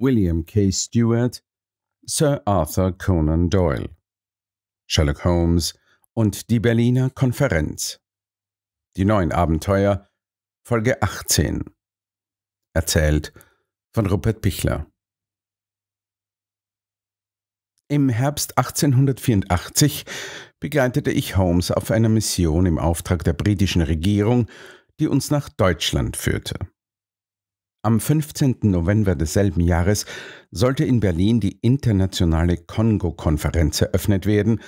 William K. Stewart, Sir Arthur Conan Doyle, Sherlock Holmes und die Berliner Konferenz. Die neuen Abenteuer, Folge 18. Erzählt von Rupert Pichler. Im Herbst 1884 begleitete ich Holmes auf einer Mission im Auftrag der britischen Regierung, die uns nach Deutschland führte. Am 15. November desselben Jahres sollte in Berlin die internationale Kongo-Konferenz eröffnet werden,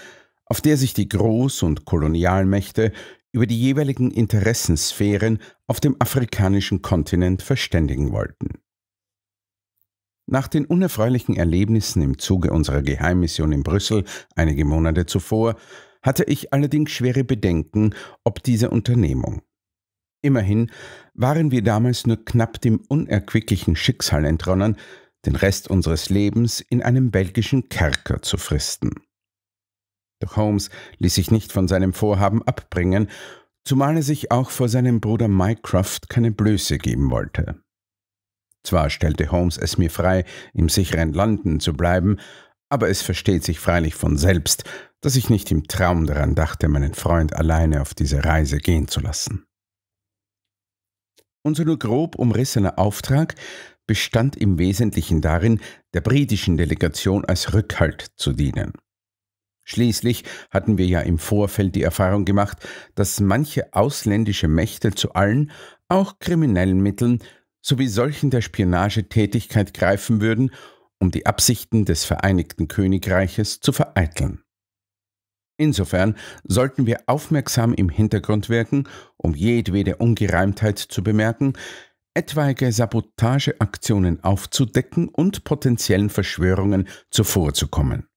auf der sich die Groß- und Kolonialmächte über die jeweiligen Interessenssphären auf dem afrikanischen Kontinent verständigen wollten. Nach den unerfreulichen Erlebnissen im Zuge unserer Geheimmission in Brüssel einige Monate zuvor hatte ich allerdings schwere Bedenken ob diese Unternehmung. Immerhin waren wir damals nur knapp dem unerquicklichen Schicksal entronnen, den Rest unseres Lebens in einem belgischen Kerker zu fristen. Doch Holmes ließ sich nicht von seinem Vorhaben abbringen, zumal er sich auch vor seinem Bruder Mycroft keine Blöße geben wollte. Zwar stellte Holmes es mir frei, im sicheren London zu bleiben, aber es versteht sich freilich von selbst, dass ich nicht im Traum daran dachte, meinen Freund alleine auf diese Reise gehen zu lassen. Unser nur grob umrissener Auftrag bestand im Wesentlichen darin, der britischen Delegation als Rückhalt zu dienen. Schließlich hatten wir ja im Vorfeld die Erfahrung gemacht, dass manche ausländische Mächte zu allen, auch kriminellen Mitteln sowie solchen der Spionagetätigkeit greifen würden, um die Absichten des Vereinigten Königreiches zu vereiteln. Insofern sollten wir aufmerksam im Hintergrund wirken, um jedwede Ungereimtheit zu bemerken, etwaige Sabotageaktionen aufzudecken und potenziellen Verschwörungen zuvorzukommen.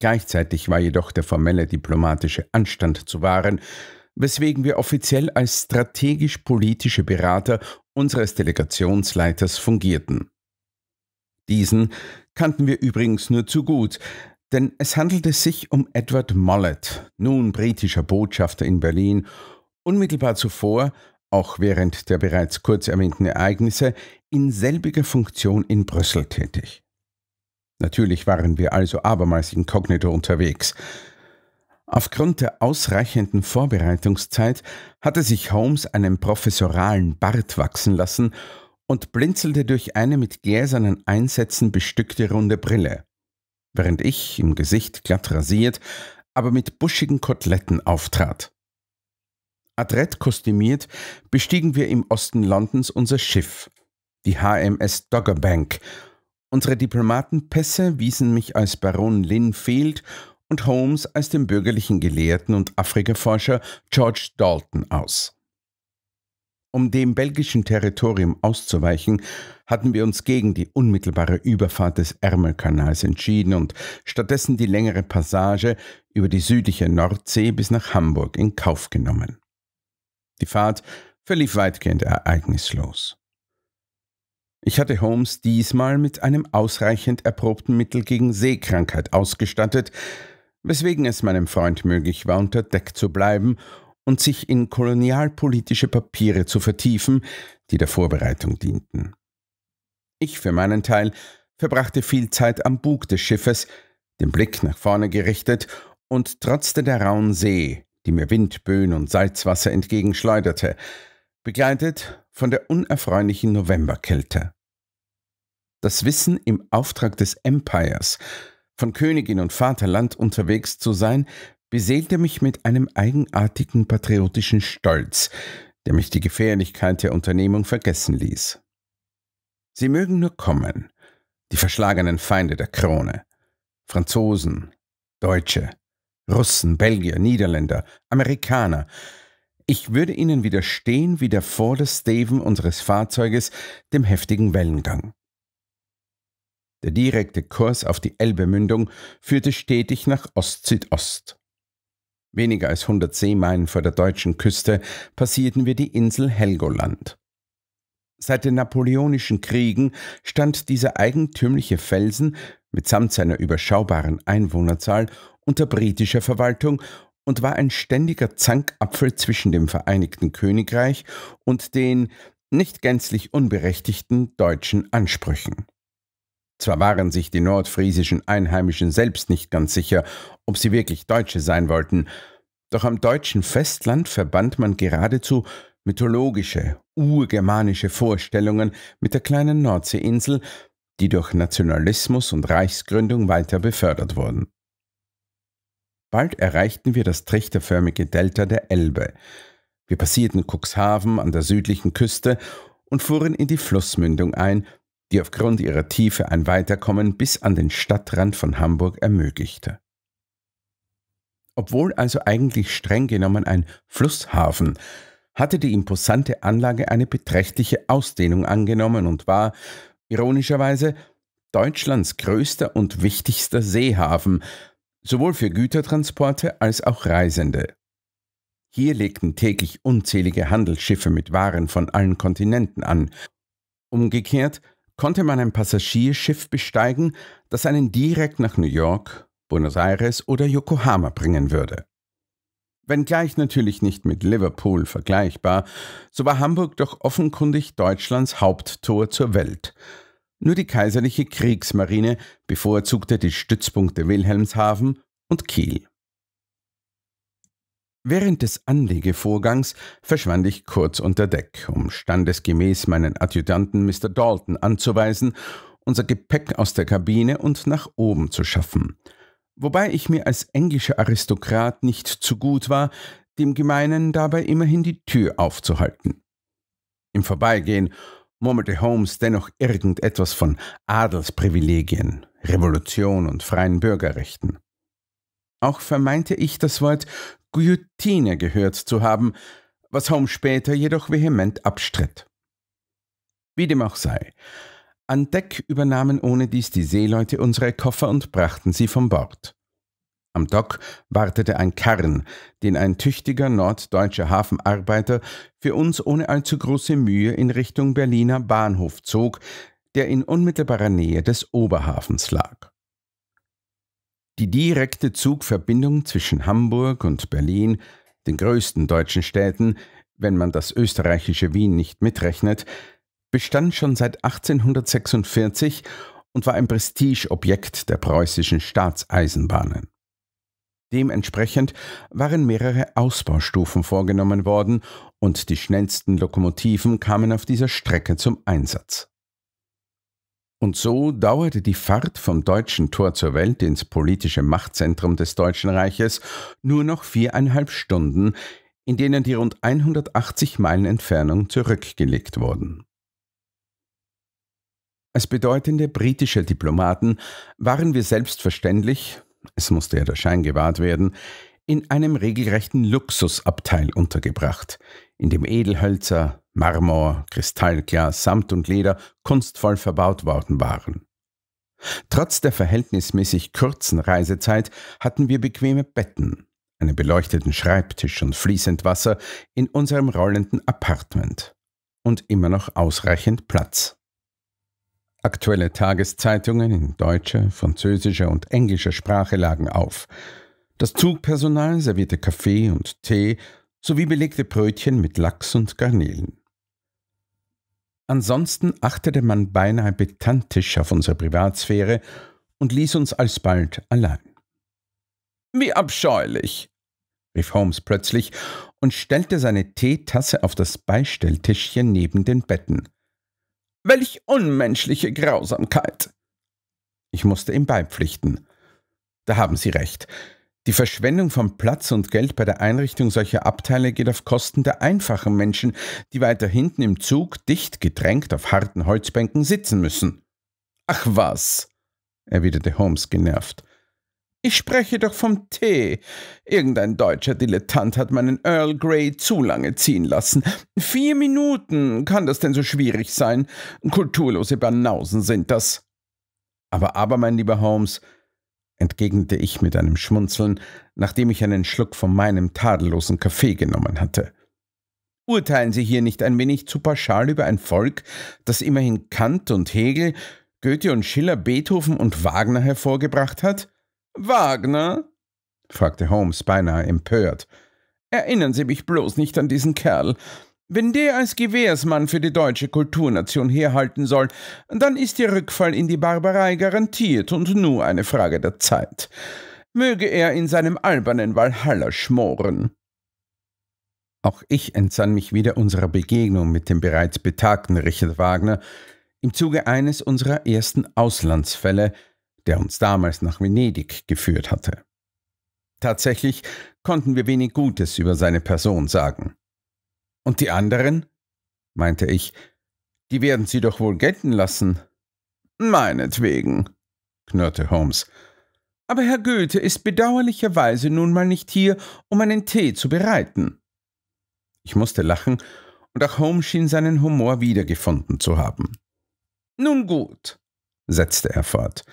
Gleichzeitig war jedoch der formelle diplomatische Anstand zu wahren, weswegen wir offiziell als strategisch-politische Berater unseres Delegationsleiters fungierten. Diesen kannten wir übrigens nur zu gut, denn es handelte sich um Edward Mollet, nun britischer Botschafter in Berlin, unmittelbar zuvor, auch während der bereits kurz erwähnten Ereignisse, in selbiger Funktion in Brüssel tätig. Natürlich waren wir also abermals inkognito unterwegs. Aufgrund der ausreichenden Vorbereitungszeit hatte sich Holmes einen professoralen Bart wachsen lassen und blinzelte durch eine mit gläsernen Einsätzen bestückte runde Brille während ich, im Gesicht glatt rasiert, aber mit buschigen Koteletten auftrat. Adrett kostümiert bestiegen wir im Osten Londons unser Schiff, die HMS Doggerbank. Unsere Diplomatenpässe wiesen mich als Baron Lynn Field und Holmes als den bürgerlichen Gelehrten und Afrikaforscher George Dalton aus. Um dem belgischen Territorium auszuweichen, hatten wir uns gegen die unmittelbare Überfahrt des Ärmelkanals entschieden und stattdessen die längere Passage über die südliche Nordsee bis nach Hamburg in Kauf genommen. Die Fahrt verlief weitgehend ereignislos. Ich hatte Holmes diesmal mit einem ausreichend erprobten Mittel gegen Seekrankheit ausgestattet, weswegen es meinem Freund möglich war, unter Deck zu bleiben und sich in kolonialpolitische Papiere zu vertiefen, die der Vorbereitung dienten. Ich für meinen Teil verbrachte viel Zeit am Bug des Schiffes, den Blick nach vorne gerichtet und trotzte der rauen See, die mir Windböen und Salzwasser entgegenschleuderte, begleitet von der unerfreulichen Novemberkälte. Das Wissen, im Auftrag des Empires, von Königin und Vaterland unterwegs zu sein, beseelte mich mit einem eigenartigen patriotischen Stolz, der mich die Gefährlichkeit der Unternehmung vergessen ließ. Sie mögen nur kommen, die verschlagenen Feinde der Krone. Franzosen, Deutsche, Russen, Belgier, Niederländer, Amerikaner. Ich würde ihnen widerstehen wie der Vordersteven unseres Fahrzeuges dem heftigen Wellengang. Der direkte Kurs auf die Elbemündung führte stetig nach Ost-Südost. Weniger als 100 Seemeilen vor der deutschen Küste passierten wir die Insel Helgoland. Seit den Napoleonischen Kriegen stand dieser eigentümliche Felsen mitsamt seiner überschaubaren Einwohnerzahl unter britischer Verwaltung und war ein ständiger Zankapfel zwischen dem Vereinigten Königreich und den nicht gänzlich unberechtigten deutschen Ansprüchen. Zwar waren sich die nordfriesischen Einheimischen selbst nicht ganz sicher, ob sie wirklich Deutsche sein wollten, doch am deutschen Festland verband man geradezu mythologische, urgermanische Vorstellungen mit der kleinen Nordseeinsel, die durch Nationalismus und Reichsgründung weiter befördert wurden. Bald erreichten wir das trichterförmige Delta der Elbe. Wir passierten Cuxhaven an der südlichen Küste und fuhren in die Flussmündung ein, die aufgrund ihrer Tiefe ein Weiterkommen bis an den Stadtrand von Hamburg ermöglichte. Obwohl also eigentlich streng genommen ein Flusshafen, hatte die imposante Anlage eine beträchtliche Ausdehnung angenommen und war, ironischerweise, Deutschlands größter und wichtigster Seehafen, sowohl für Gütertransporte als auch Reisende. Hier legten täglich unzählige Handelsschiffe mit Waren von allen Kontinenten an. Umgekehrt konnte man ein Passagierschiff besteigen, das einen direkt nach New York, Buenos Aires oder Yokohama bringen würde. Wenngleich natürlich nicht mit Liverpool vergleichbar, so war Hamburg doch offenkundig Deutschlands Haupttor zur Welt. Nur die kaiserliche Kriegsmarine bevorzugte die Stützpunkte Wilhelmshaven und Kiel. Während des Anlegevorgangs verschwand ich kurz unter Deck, um standesgemäß meinen Adjutanten Mr. Dalton anzuweisen, unser Gepäck aus der Kabine und nach oben zu schaffen – Wobei ich mir als englischer Aristokrat nicht zu gut war, dem Gemeinen dabei immerhin die Tür aufzuhalten. Im Vorbeigehen murmelte Holmes dennoch irgendetwas von Adelsprivilegien, Revolution und freien Bürgerrechten. Auch vermeinte ich das Wort Guillotine gehört zu haben, was Holmes später jedoch vehement abstritt. Wie dem auch sei, an Deck übernahmen ohne dies die Seeleute unsere Koffer und brachten sie von Bord. Am Dock wartete ein Karren, den ein tüchtiger norddeutscher Hafenarbeiter für uns ohne allzu große Mühe in Richtung Berliner Bahnhof zog, der in unmittelbarer Nähe des Oberhafens lag. Die direkte Zugverbindung zwischen Hamburg und Berlin, den größten deutschen Städten, wenn man das österreichische Wien nicht mitrechnet, bestand schon seit 1846 und war ein Prestigeobjekt der preußischen Staatseisenbahnen. Dementsprechend waren mehrere Ausbaustufen vorgenommen worden und die schnellsten Lokomotiven kamen auf dieser Strecke zum Einsatz. Und so dauerte die Fahrt vom deutschen Tor zur Welt ins politische Machtzentrum des Deutschen Reiches nur noch viereinhalb Stunden, in denen die rund 180 Meilen Entfernung zurückgelegt wurden. Als bedeutende britische Diplomaten waren wir selbstverständlich, es musste ja der Schein gewahrt werden, in einem regelrechten Luxusabteil untergebracht, in dem Edelhölzer, Marmor, Kristallglas, Samt und Leder kunstvoll verbaut worden waren. Trotz der verhältnismäßig kurzen Reisezeit hatten wir bequeme Betten, einen beleuchteten Schreibtisch und fließend Wasser in unserem rollenden Apartment und immer noch ausreichend Platz. Aktuelle Tageszeitungen in deutscher, französischer und englischer Sprache lagen auf. Das Zugpersonal servierte Kaffee und Tee sowie belegte Brötchen mit Lachs und Garnelen. Ansonsten achtete man beinahe pedantisch auf unsere Privatsphäre und ließ uns alsbald allein. Wie abscheulich! rief Holmes plötzlich und stellte seine Teetasse auf das Beistelltischchen neben den Betten. Welch unmenschliche Grausamkeit! Ich musste ihm beipflichten. Da haben Sie recht. Die Verschwendung von Platz und Geld bei der Einrichtung solcher Abteile geht auf Kosten der einfachen Menschen, die weiter hinten im Zug dicht gedrängt auf harten Holzbänken sitzen müssen. Ach was, erwiderte Holmes genervt. Ich spreche doch vom Tee. Irgendein deutscher Dilettant hat meinen Earl Grey zu lange ziehen lassen. Vier Minuten, kann das denn so schwierig sein? Kulturlose Banausen sind das. Aber aber, mein lieber Holmes, entgegnete ich mit einem Schmunzeln, nachdem ich einen Schluck von meinem tadellosen Kaffee genommen hatte. Urteilen Sie hier nicht ein wenig zu pauschal über ein Volk, das immerhin Kant und Hegel, Goethe und Schiller, Beethoven und Wagner hervorgebracht hat? Wagner? fragte Holmes beinahe empört. Erinnern Sie mich bloß nicht an diesen Kerl. Wenn der als Gewehrsmann für die deutsche Kulturnation herhalten soll, dann ist Ihr Rückfall in die Barbarei garantiert und nur eine Frage der Zeit. Möge er in seinem albernen Walhalla schmoren. Auch ich entsann mich wieder unserer Begegnung mit dem bereits betagten Richard Wagner im Zuge eines unserer ersten Auslandsfälle, der uns damals nach Venedig geführt hatte. Tatsächlich konnten wir wenig Gutes über seine Person sagen. Und die anderen? meinte ich, die werden Sie doch wohl gelten lassen. Meinetwegen, knurrte Holmes. Aber Herr Goethe ist bedauerlicherweise nun mal nicht hier, um einen Tee zu bereiten. Ich musste lachen, und auch Holmes schien seinen Humor wiedergefunden zu haben. Nun gut, setzte er fort.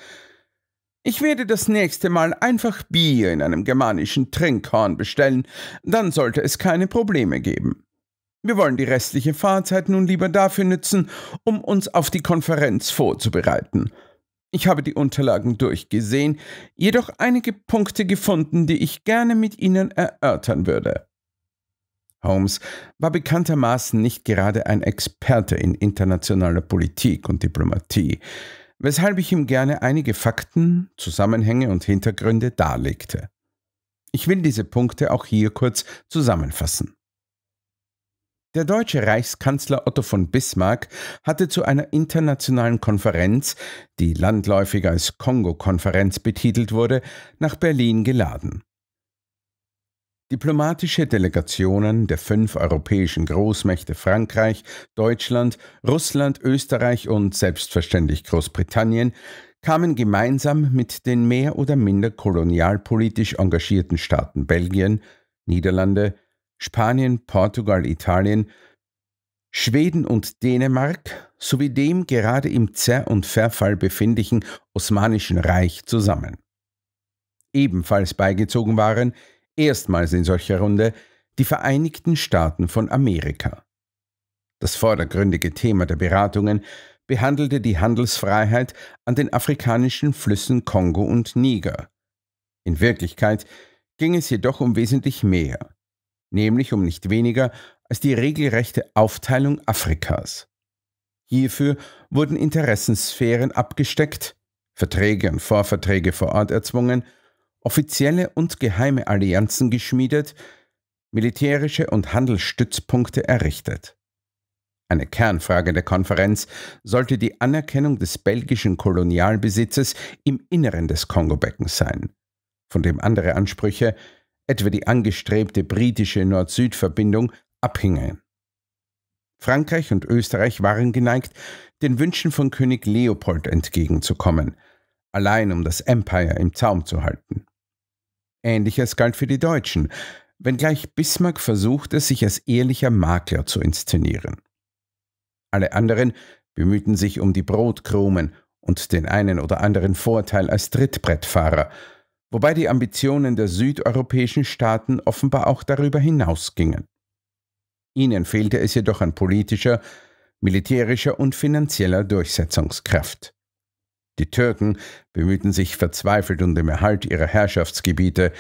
Ich werde das nächste Mal einfach Bier in einem germanischen Trinkhorn bestellen, dann sollte es keine Probleme geben. Wir wollen die restliche Fahrzeit nun lieber dafür nützen, um uns auf die Konferenz vorzubereiten. Ich habe die Unterlagen durchgesehen, jedoch einige Punkte gefunden, die ich gerne mit Ihnen erörtern würde. Holmes war bekanntermaßen nicht gerade ein Experte in internationaler Politik und Diplomatie weshalb ich ihm gerne einige Fakten, Zusammenhänge und Hintergründe darlegte. Ich will diese Punkte auch hier kurz zusammenfassen. Der deutsche Reichskanzler Otto von Bismarck hatte zu einer internationalen Konferenz, die landläufig als Kongo-Konferenz betitelt wurde, nach Berlin geladen. Diplomatische Delegationen der fünf europäischen Großmächte Frankreich, Deutschland, Russland, Österreich und selbstverständlich Großbritannien kamen gemeinsam mit den mehr oder minder kolonialpolitisch engagierten Staaten Belgien, Niederlande, Spanien, Portugal, Italien, Schweden und Dänemark sowie dem gerade im Zer- und Verfall befindlichen Osmanischen Reich zusammen. Ebenfalls beigezogen waren erstmals in solcher Runde die Vereinigten Staaten von Amerika. Das vordergründige Thema der Beratungen behandelte die Handelsfreiheit an den afrikanischen Flüssen Kongo und Niger. In Wirklichkeit ging es jedoch um wesentlich mehr, nämlich um nicht weniger als die regelrechte Aufteilung Afrikas. Hierfür wurden Interessenssphären abgesteckt, Verträge und Vorverträge vor Ort erzwungen offizielle und geheime Allianzen geschmiedet, militärische und Handelsstützpunkte errichtet. Eine Kernfrage der Konferenz sollte die Anerkennung des belgischen Kolonialbesitzes im Inneren des Kongobeckens sein, von dem andere Ansprüche, etwa die angestrebte britische Nord-Süd-Verbindung, abhingen. Frankreich und Österreich waren geneigt, den Wünschen von König Leopold entgegenzukommen, allein um das Empire im Zaum zu halten. Ähnliches galt für die Deutschen, wenngleich Bismarck versuchte, sich als ehrlicher Makler zu inszenieren. Alle anderen bemühten sich um die Brotkrumen und den einen oder anderen Vorteil als Trittbrettfahrer, wobei die Ambitionen der südeuropäischen Staaten offenbar auch darüber hinausgingen. Ihnen fehlte es jedoch an politischer, militärischer und finanzieller Durchsetzungskraft. Die Türken bemühten sich verzweifelt um den Erhalt ihrer Herrschaftsgebiete,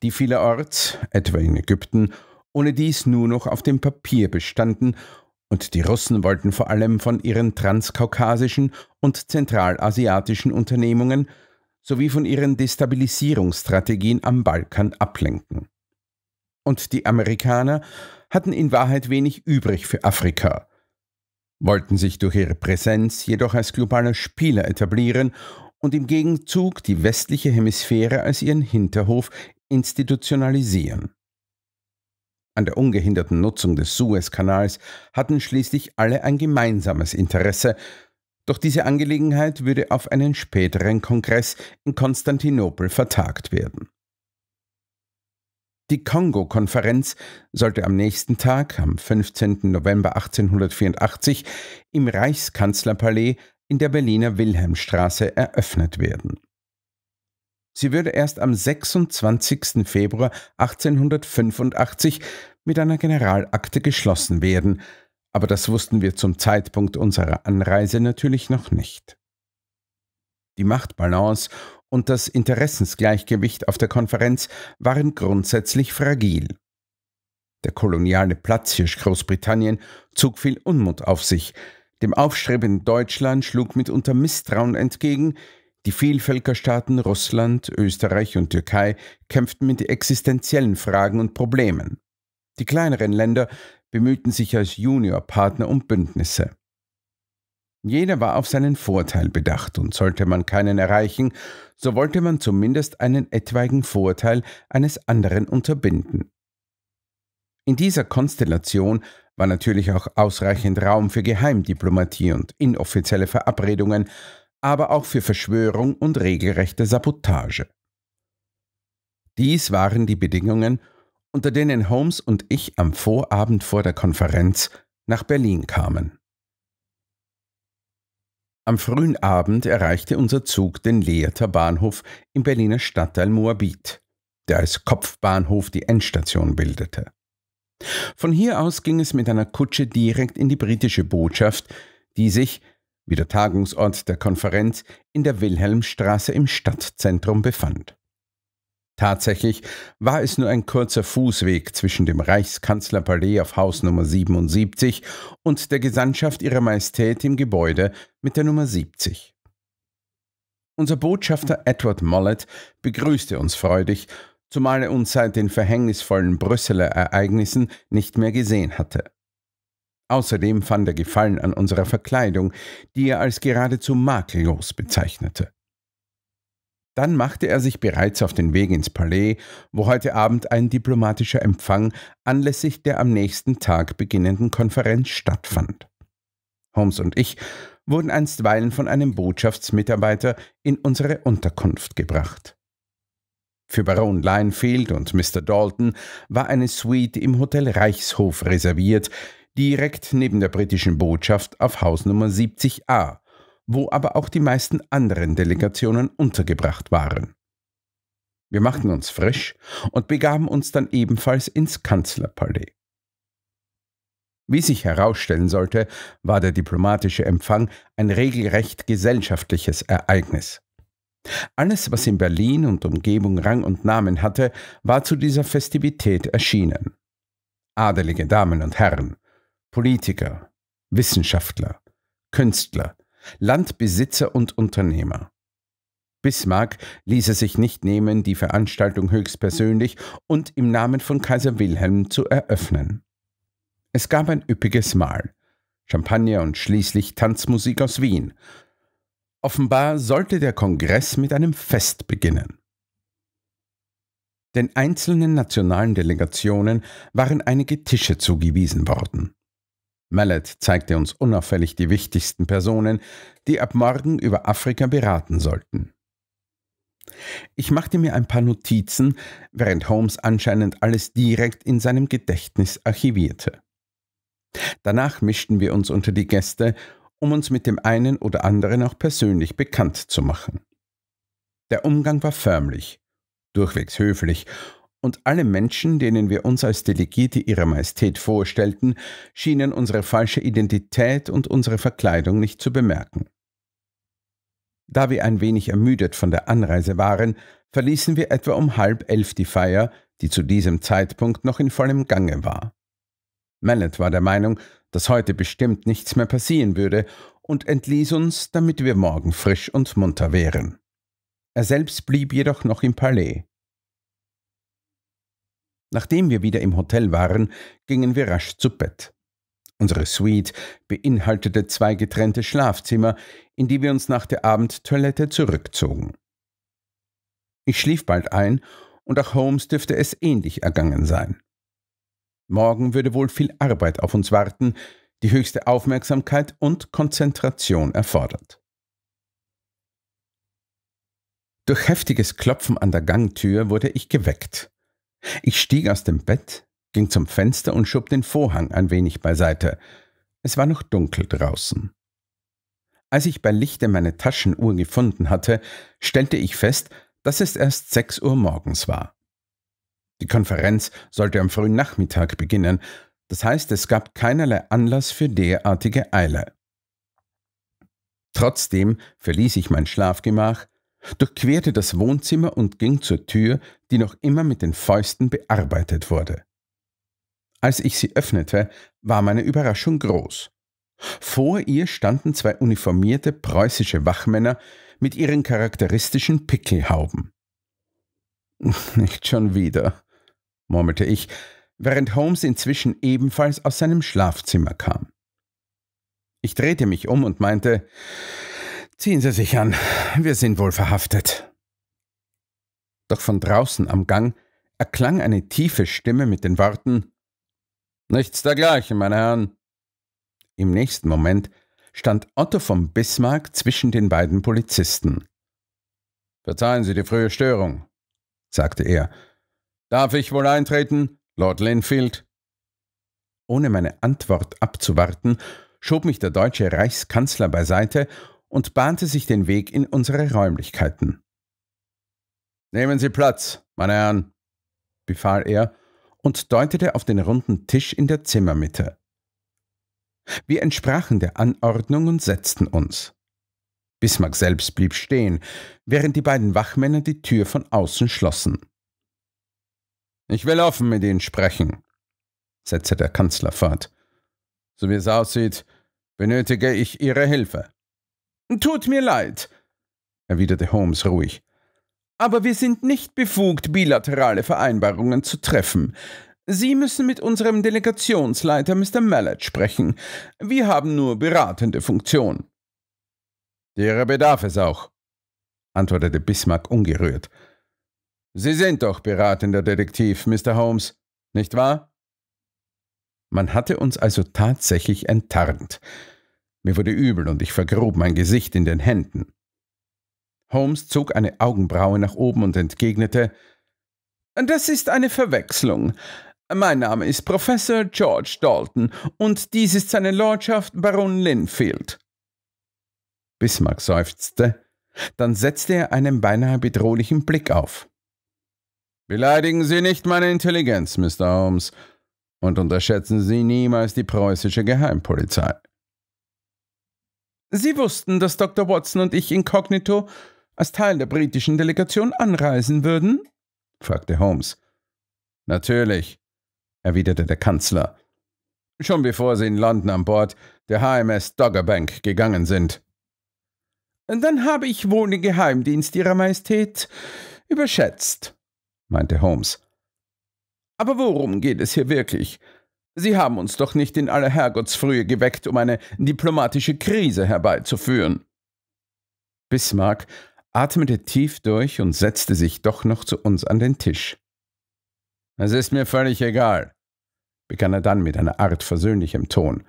die vielerorts, etwa in Ägypten, ohne dies nur noch auf dem Papier bestanden, und die Russen wollten vor allem von ihren transkaukasischen und zentralasiatischen Unternehmungen sowie von ihren Destabilisierungsstrategien am Balkan ablenken. Und die Amerikaner hatten in Wahrheit wenig übrig für Afrika, wollten sich durch ihre Präsenz jedoch als globaler Spieler etablieren und im Gegenzug die westliche Hemisphäre als ihren Hinterhof institutionalisieren. An der ungehinderten Nutzung des Suezkanals hatten schließlich alle ein gemeinsames Interesse, doch diese Angelegenheit würde auf einen späteren Kongress in Konstantinopel vertagt werden. Die Kongo-Konferenz sollte am nächsten Tag, am 15. November 1884, im Reichskanzlerpalais in der Berliner Wilhelmstraße eröffnet werden. Sie würde erst am 26. Februar 1885 mit einer Generalakte geschlossen werden, aber das wussten wir zum Zeitpunkt unserer Anreise natürlich noch nicht. Die Machtbalance und das Interessensgleichgewicht auf der Konferenz waren grundsätzlich fragil. Der koloniale Platzhirsch Großbritannien zog viel Unmut auf sich. Dem aufstrebenden Deutschland schlug mitunter Misstrauen entgegen. Die Vielvölkerstaaten Russland, Österreich und Türkei kämpften mit existenziellen Fragen und Problemen. Die kleineren Länder bemühten sich als Juniorpartner um Bündnisse. Jeder war auf seinen Vorteil bedacht, und sollte man keinen erreichen, so wollte man zumindest einen etwaigen Vorteil eines anderen unterbinden. In dieser Konstellation war natürlich auch ausreichend Raum für Geheimdiplomatie und inoffizielle Verabredungen, aber auch für Verschwörung und regelrechte Sabotage. Dies waren die Bedingungen, unter denen Holmes und ich am Vorabend vor der Konferenz nach Berlin kamen. Am frühen Abend erreichte unser Zug den Leerter Bahnhof im Berliner Stadtteil Moabit, der als Kopfbahnhof die Endstation bildete. Von hier aus ging es mit einer Kutsche direkt in die britische Botschaft, die sich, wie der Tagungsort der Konferenz, in der Wilhelmstraße im Stadtzentrum befand. Tatsächlich war es nur ein kurzer Fußweg zwischen dem Reichskanzlerpalais auf Haus Nummer 77 und der Gesandtschaft Ihrer Majestät im Gebäude mit der Nummer 70. Unser Botschafter Edward Mollet begrüßte uns freudig, zumal er uns seit den verhängnisvollen Brüsseler Ereignissen nicht mehr gesehen hatte. Außerdem fand er Gefallen an unserer Verkleidung, die er als geradezu makellos bezeichnete. Dann machte er sich bereits auf den Weg ins Palais, wo heute Abend ein diplomatischer Empfang anlässlich der am nächsten Tag beginnenden Konferenz stattfand. Holmes und ich wurden einstweilen von einem Botschaftsmitarbeiter in unsere Unterkunft gebracht. Für Baron Linefield und Mr. Dalton war eine Suite im Hotel Reichshof reserviert, direkt neben der britischen Botschaft auf Hausnummer 70a, wo aber auch die meisten anderen Delegationen untergebracht waren. Wir machten uns frisch und begaben uns dann ebenfalls ins Kanzlerpalais. Wie sich herausstellen sollte, war der diplomatische Empfang ein regelrecht gesellschaftliches Ereignis. Alles, was in Berlin und Umgebung Rang und Namen hatte, war zu dieser Festivität erschienen. Adelige Damen und Herren, Politiker, Wissenschaftler, Künstler, Landbesitzer und Unternehmer. Bismarck ließ es sich nicht nehmen, die Veranstaltung höchstpersönlich und im Namen von Kaiser Wilhelm zu eröffnen. Es gab ein üppiges Mahl, Champagner und schließlich Tanzmusik aus Wien. Offenbar sollte der Kongress mit einem Fest beginnen. Den einzelnen nationalen Delegationen waren einige Tische zugewiesen worden. Mallet zeigte uns unauffällig die wichtigsten Personen, die ab morgen über Afrika beraten sollten. Ich machte mir ein paar Notizen, während Holmes anscheinend alles direkt in seinem Gedächtnis archivierte. Danach mischten wir uns unter die Gäste, um uns mit dem einen oder anderen auch persönlich bekannt zu machen. Der Umgang war förmlich, durchwegs höflich und alle Menschen, denen wir uns als Delegierte ihrer Majestät vorstellten, schienen unsere falsche Identität und unsere Verkleidung nicht zu bemerken. Da wir ein wenig ermüdet von der Anreise waren, verließen wir etwa um halb elf die Feier, die zu diesem Zeitpunkt noch in vollem Gange war. Mallet war der Meinung, dass heute bestimmt nichts mehr passieren würde und entließ uns, damit wir morgen frisch und munter wären. Er selbst blieb jedoch noch im Palais. Nachdem wir wieder im Hotel waren, gingen wir rasch zu Bett. Unsere Suite beinhaltete zwei getrennte Schlafzimmer, in die wir uns nach der Abendtoilette zurückzogen. Ich schlief bald ein, und auch Holmes dürfte es ähnlich ergangen sein. Morgen würde wohl viel Arbeit auf uns warten, die höchste Aufmerksamkeit und Konzentration erfordert. Durch heftiges Klopfen an der Gangtür wurde ich geweckt. Ich stieg aus dem Bett, ging zum Fenster und schob den Vorhang ein wenig beiseite. Es war noch dunkel draußen. Als ich bei Lichte meine Taschenuhr gefunden hatte, stellte ich fest, dass es erst sechs Uhr morgens war. Die Konferenz sollte am frühen Nachmittag beginnen, das heißt, es gab keinerlei Anlass für derartige Eile. Trotzdem verließ ich mein Schlafgemach, durchquerte das Wohnzimmer und ging zur Tür, die noch immer mit den Fäusten bearbeitet wurde. Als ich sie öffnete, war meine Überraschung groß. Vor ihr standen zwei uniformierte preußische Wachmänner mit ihren charakteristischen Pickelhauben. Nicht schon wieder, murmelte ich, während Holmes inzwischen ebenfalls aus seinem Schlafzimmer kam. Ich drehte mich um und meinte, Ziehen Sie sich an, wir sind wohl verhaftet. Doch von draußen am Gang erklang eine tiefe Stimme mit den Worten Nichts dergleichen, meine Herren. Im nächsten Moment stand Otto von Bismarck zwischen den beiden Polizisten. Verzeihen Sie die frühe Störung, sagte er. Darf ich wohl eintreten, Lord Linfield? Ohne meine Antwort abzuwarten, schob mich der deutsche Reichskanzler beiseite und bahnte sich den Weg in unsere Räumlichkeiten. Nehmen Sie Platz, meine Herren, befahl er und deutete auf den runden Tisch in der Zimmermitte. Wir entsprachen der Anordnung und setzten uns. Bismarck selbst blieb stehen, während die beiden Wachmänner die Tür von außen schlossen. Ich will offen mit Ihnen sprechen, setzte der Kanzler fort. So wie es aussieht, benötige ich Ihre Hilfe. Tut mir leid, erwiderte Holmes ruhig. Aber wir sind nicht befugt, bilaterale Vereinbarungen zu treffen. Sie müssen mit unserem Delegationsleiter Mr. Mallet sprechen. Wir haben nur beratende Funktion. Derer bedarf es auch, antwortete Bismarck ungerührt. Sie sind doch beratender Detektiv, Mr. Holmes, nicht wahr? Man hatte uns also tatsächlich enttarnt. Mir wurde übel und ich vergrub mein Gesicht in den Händen. Holmes zog eine Augenbraue nach oben und entgegnete Das ist eine Verwechslung. Mein Name ist Professor George Dalton und dies ist seine Lordschaft Baron Linfield. Bismarck seufzte, dann setzte er einen beinahe bedrohlichen Blick auf. Beleidigen Sie nicht meine Intelligenz, Mr. Holmes, und unterschätzen Sie niemals die preußische Geheimpolizei. Sie wussten, dass Dr. Watson und ich inkognito als Teil der britischen Delegation anreisen würden? fragte Holmes. Natürlich, erwiderte der Kanzler. Schon bevor Sie in London an Bord der HMS Doggerbank gegangen sind. Dann habe ich wohl den Geheimdienst Ihrer Majestät überschätzt, meinte Holmes. Aber worum geht es hier wirklich? Sie haben uns doch nicht in aller Herrgottsfrühe geweckt, um eine diplomatische Krise herbeizuführen. Bismarck atmete tief durch und setzte sich doch noch zu uns an den Tisch. Es ist mir völlig egal, begann er dann mit einer Art versöhnlichem Ton,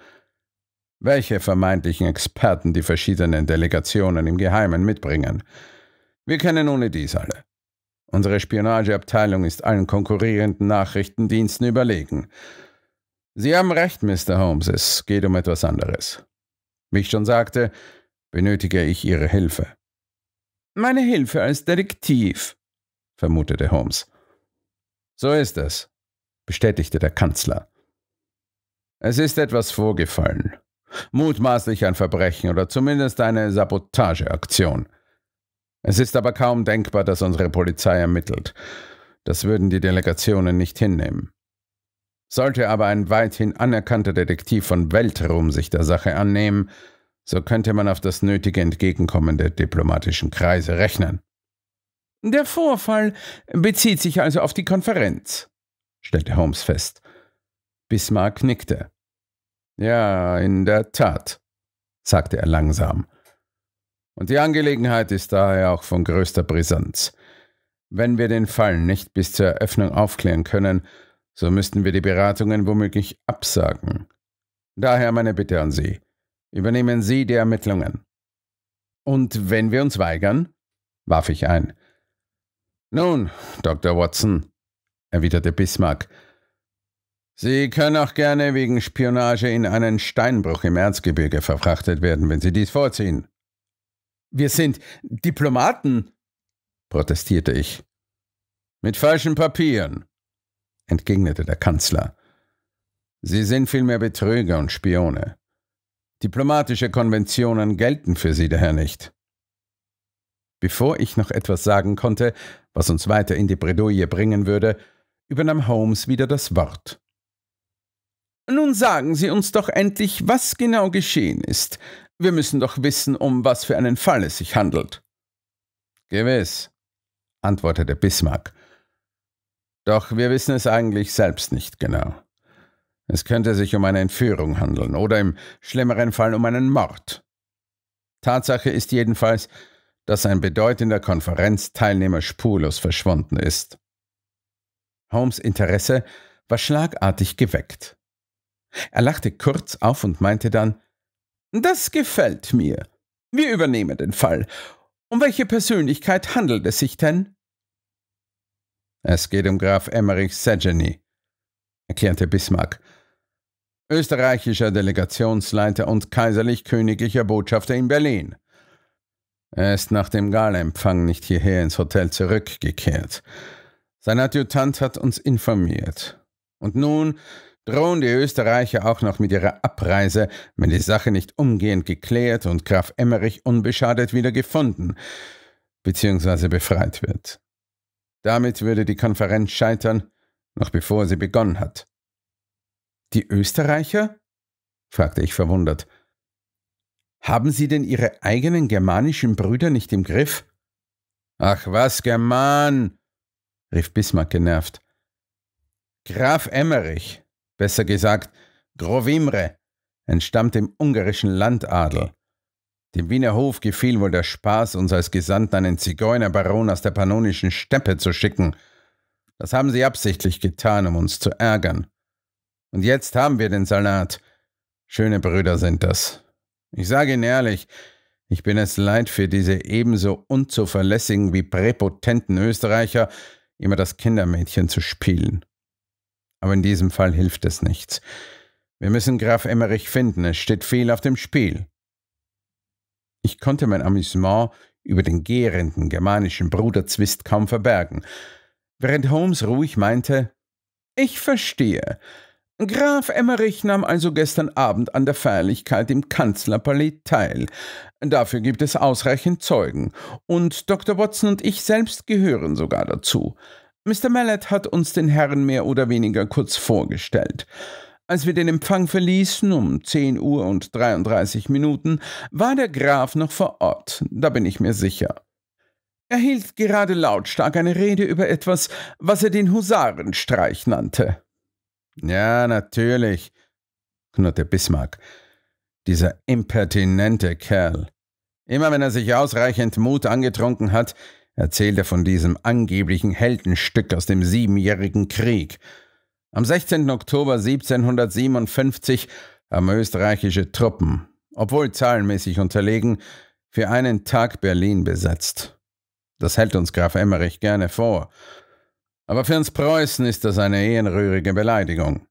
welche vermeintlichen Experten die verschiedenen Delegationen im Geheimen mitbringen. Wir kennen ohne dies alle. Unsere Spionageabteilung ist allen konkurrierenden Nachrichtendiensten überlegen. Sie haben recht, Mr. Holmes, es geht um etwas anderes. Wie ich schon sagte, benötige ich Ihre Hilfe. Meine Hilfe als Detektiv, vermutete Holmes. So ist es, bestätigte der Kanzler. Es ist etwas vorgefallen. Mutmaßlich ein Verbrechen oder zumindest eine Sabotageaktion. Es ist aber kaum denkbar, dass unsere Polizei ermittelt. Das würden die Delegationen nicht hinnehmen. Sollte aber ein weithin anerkannter Detektiv von Weltruhm sich der Sache annehmen, so könnte man auf das nötige Entgegenkommen der diplomatischen Kreise rechnen. Der Vorfall bezieht sich also auf die Konferenz, stellte Holmes fest. Bismarck nickte. Ja, in der Tat, sagte er langsam. Und die Angelegenheit ist daher auch von größter Brisanz. Wenn wir den Fall nicht bis zur Eröffnung aufklären können, so müssten wir die Beratungen womöglich absagen. Daher meine Bitte an Sie. Übernehmen Sie die Ermittlungen. Und wenn wir uns weigern? warf ich ein. Nun, Dr. Watson, erwiderte Bismarck, Sie können auch gerne wegen Spionage in einen Steinbruch im Erzgebirge verfrachtet werden, wenn Sie dies vorziehen. Wir sind Diplomaten, protestierte ich. Mit falschen Papieren, entgegnete der Kanzler. Sie sind vielmehr Betrüger und Spione. Diplomatische Konventionen gelten für sie daher nicht. Bevor ich noch etwas sagen konnte, was uns weiter in die Bredouille bringen würde, übernahm Holmes wieder das Wort. Nun sagen Sie uns doch endlich, was genau geschehen ist. Wir müssen doch wissen, um was für einen Fall es sich handelt. Gewiss, antwortete Bismarck doch wir wissen es eigentlich selbst nicht genau. Es könnte sich um eine Entführung handeln oder im schlimmeren Fall um einen Mord. Tatsache ist jedenfalls, dass ein bedeutender Konferenzteilnehmer spurlos verschwunden ist. Holmes Interesse war schlagartig geweckt. Er lachte kurz auf und meinte dann, Das gefällt mir. Wir übernehmen den Fall. Um welche Persönlichkeit handelt es sich denn? Es geht um Graf Emmerich Segeny, erklärte Bismarck. Österreichischer Delegationsleiter und kaiserlich-königlicher Botschafter in Berlin. Er ist nach dem Galaempfang nicht hierher ins Hotel zurückgekehrt. Sein Adjutant hat uns informiert. Und nun drohen die Österreicher auch noch mit ihrer Abreise, wenn die Sache nicht umgehend geklärt und Graf Emmerich unbeschadet wieder gefunden bzw. befreit wird. Damit würde die Konferenz scheitern, noch bevor sie begonnen hat. Die Österreicher? fragte ich verwundert. Haben Sie denn Ihre eigenen germanischen Brüder nicht im Griff? Ach was, German! rief Bismarck genervt. Graf Emmerich, besser gesagt Grovimre, entstammt dem ungarischen Landadel dem Wiener Hof gefiel wohl der Spaß, uns als Gesandten einen Zigeunerbaron aus der pannonischen Steppe zu schicken. Das haben sie absichtlich getan, um uns zu ärgern. Und jetzt haben wir den Salat. Schöne Brüder sind das. Ich sage Ihnen ehrlich, ich bin es leid für diese ebenso unzuverlässigen wie präpotenten Österreicher, immer das Kindermädchen zu spielen. Aber in diesem Fall hilft es nichts. Wir müssen Graf Emmerich finden, es steht viel auf dem Spiel. Ich konnte mein Amüsement über den gärenden germanischen Bruderzwist kaum verbergen, während Holmes ruhig meinte, ich verstehe. Graf Emmerich nahm also gestern Abend an der Feierlichkeit im Kanzlerpalais teil. Dafür gibt es ausreichend Zeugen. Und Dr. Watson und ich selbst gehören sogar dazu. Mr. Mallet hat uns den Herrn mehr oder weniger kurz vorgestellt. Als wir den Empfang verließen, um 10 Uhr und 33 Minuten, war der Graf noch vor Ort, da bin ich mir sicher. Er hielt gerade lautstark eine Rede über etwas, was er den Husarenstreich nannte. Ja, natürlich, knurrte Bismarck. Dieser impertinente Kerl. Immer wenn er sich ausreichend Mut angetrunken hat, erzählt er von diesem angeblichen Heldenstück aus dem Siebenjährigen Krieg am 16. Oktober 1757 haben österreichische Truppen, obwohl zahlenmäßig unterlegen, für einen Tag Berlin besetzt. Das hält uns Graf Emmerich gerne vor. Aber für uns Preußen ist das eine ehrenrührige Beleidigung.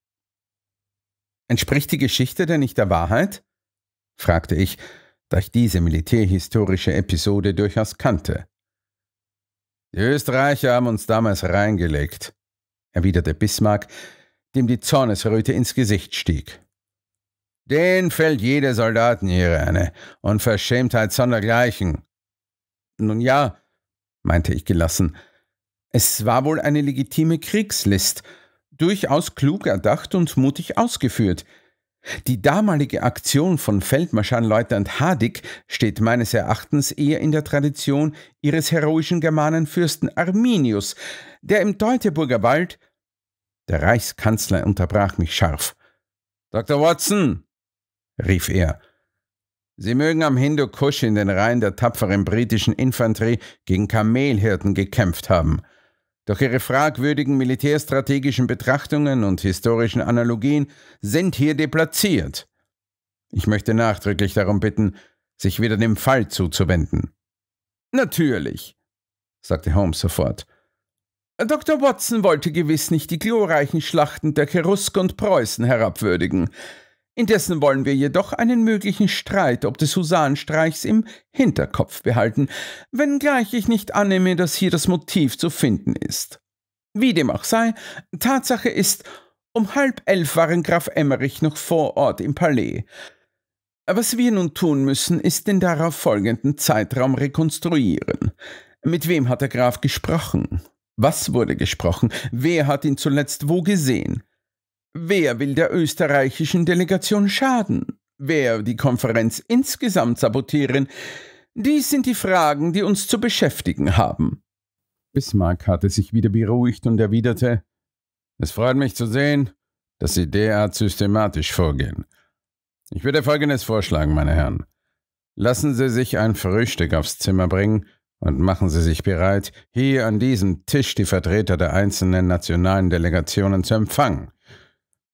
Entspricht die Geschichte denn nicht der Wahrheit? fragte ich, da ich diese militärhistorische Episode durchaus kannte. Die Österreicher haben uns damals reingelegt erwiderte Bismarck, dem die Zornesröte ins Gesicht stieg. Den fällt jede Soldatenehre eine und Verschämtheit sondergleichen. Nun ja, meinte ich gelassen, es war wohl eine legitime Kriegslist, durchaus klug erdacht und mutig ausgeführt. Die damalige Aktion von Feldmarschallleutnant Hadig steht meines Erachtens eher in der Tradition ihres heroischen Germanenfürsten Arminius, der im Teutoburger Wald der Reichskanzler unterbrach mich scharf. Dr. Watson, rief er, Sie mögen am Hindukusch in den Reihen der tapferen britischen Infanterie gegen Kamelhirten gekämpft haben. Doch Ihre fragwürdigen militärstrategischen Betrachtungen und historischen Analogien sind hier deplatziert. Ich möchte nachdrücklich darum bitten, sich wieder dem Fall zuzuwenden. Natürlich, sagte Holmes sofort. Dr. Watson wollte gewiss nicht die glorreichen Schlachten der Cherusker und Preußen herabwürdigen. Indessen wollen wir jedoch einen möglichen Streit ob des Husarenstreichs im Hinterkopf behalten, wenngleich ich nicht annehme, dass hier das Motiv zu finden ist. Wie dem auch sei, Tatsache ist, um halb elf waren Graf Emmerich noch vor Ort im Palais. Was wir nun tun müssen, ist den darauf folgenden Zeitraum rekonstruieren. Mit wem hat der Graf gesprochen? Was wurde gesprochen? Wer hat ihn zuletzt wo gesehen? Wer will der österreichischen Delegation schaden? Wer die Konferenz insgesamt sabotieren? Dies sind die Fragen, die uns zu beschäftigen haben. Bismarck hatte sich wieder beruhigt und erwiderte Es freut mich zu sehen, dass Sie derart systematisch vorgehen. Ich würde Folgendes vorschlagen, meine Herren. Lassen Sie sich ein Frühstück aufs Zimmer bringen, und machen Sie sich bereit, hier an diesem Tisch die Vertreter der einzelnen nationalen Delegationen zu empfangen.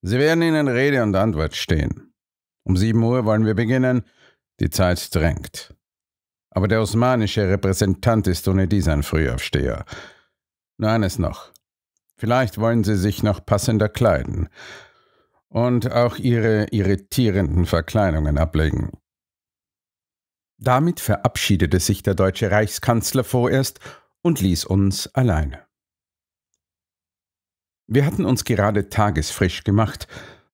Sie werden Ihnen Rede und Antwort stehen. Um 7 Uhr wollen wir beginnen. Die Zeit drängt. Aber der osmanische Repräsentant ist ohne dies ein Frühaufsteher. Nur eines noch. Vielleicht wollen Sie sich noch passender kleiden und auch Ihre irritierenden Verkleidungen ablegen. Damit verabschiedete sich der deutsche Reichskanzler vorerst und ließ uns alleine. Wir hatten uns gerade tagesfrisch gemacht,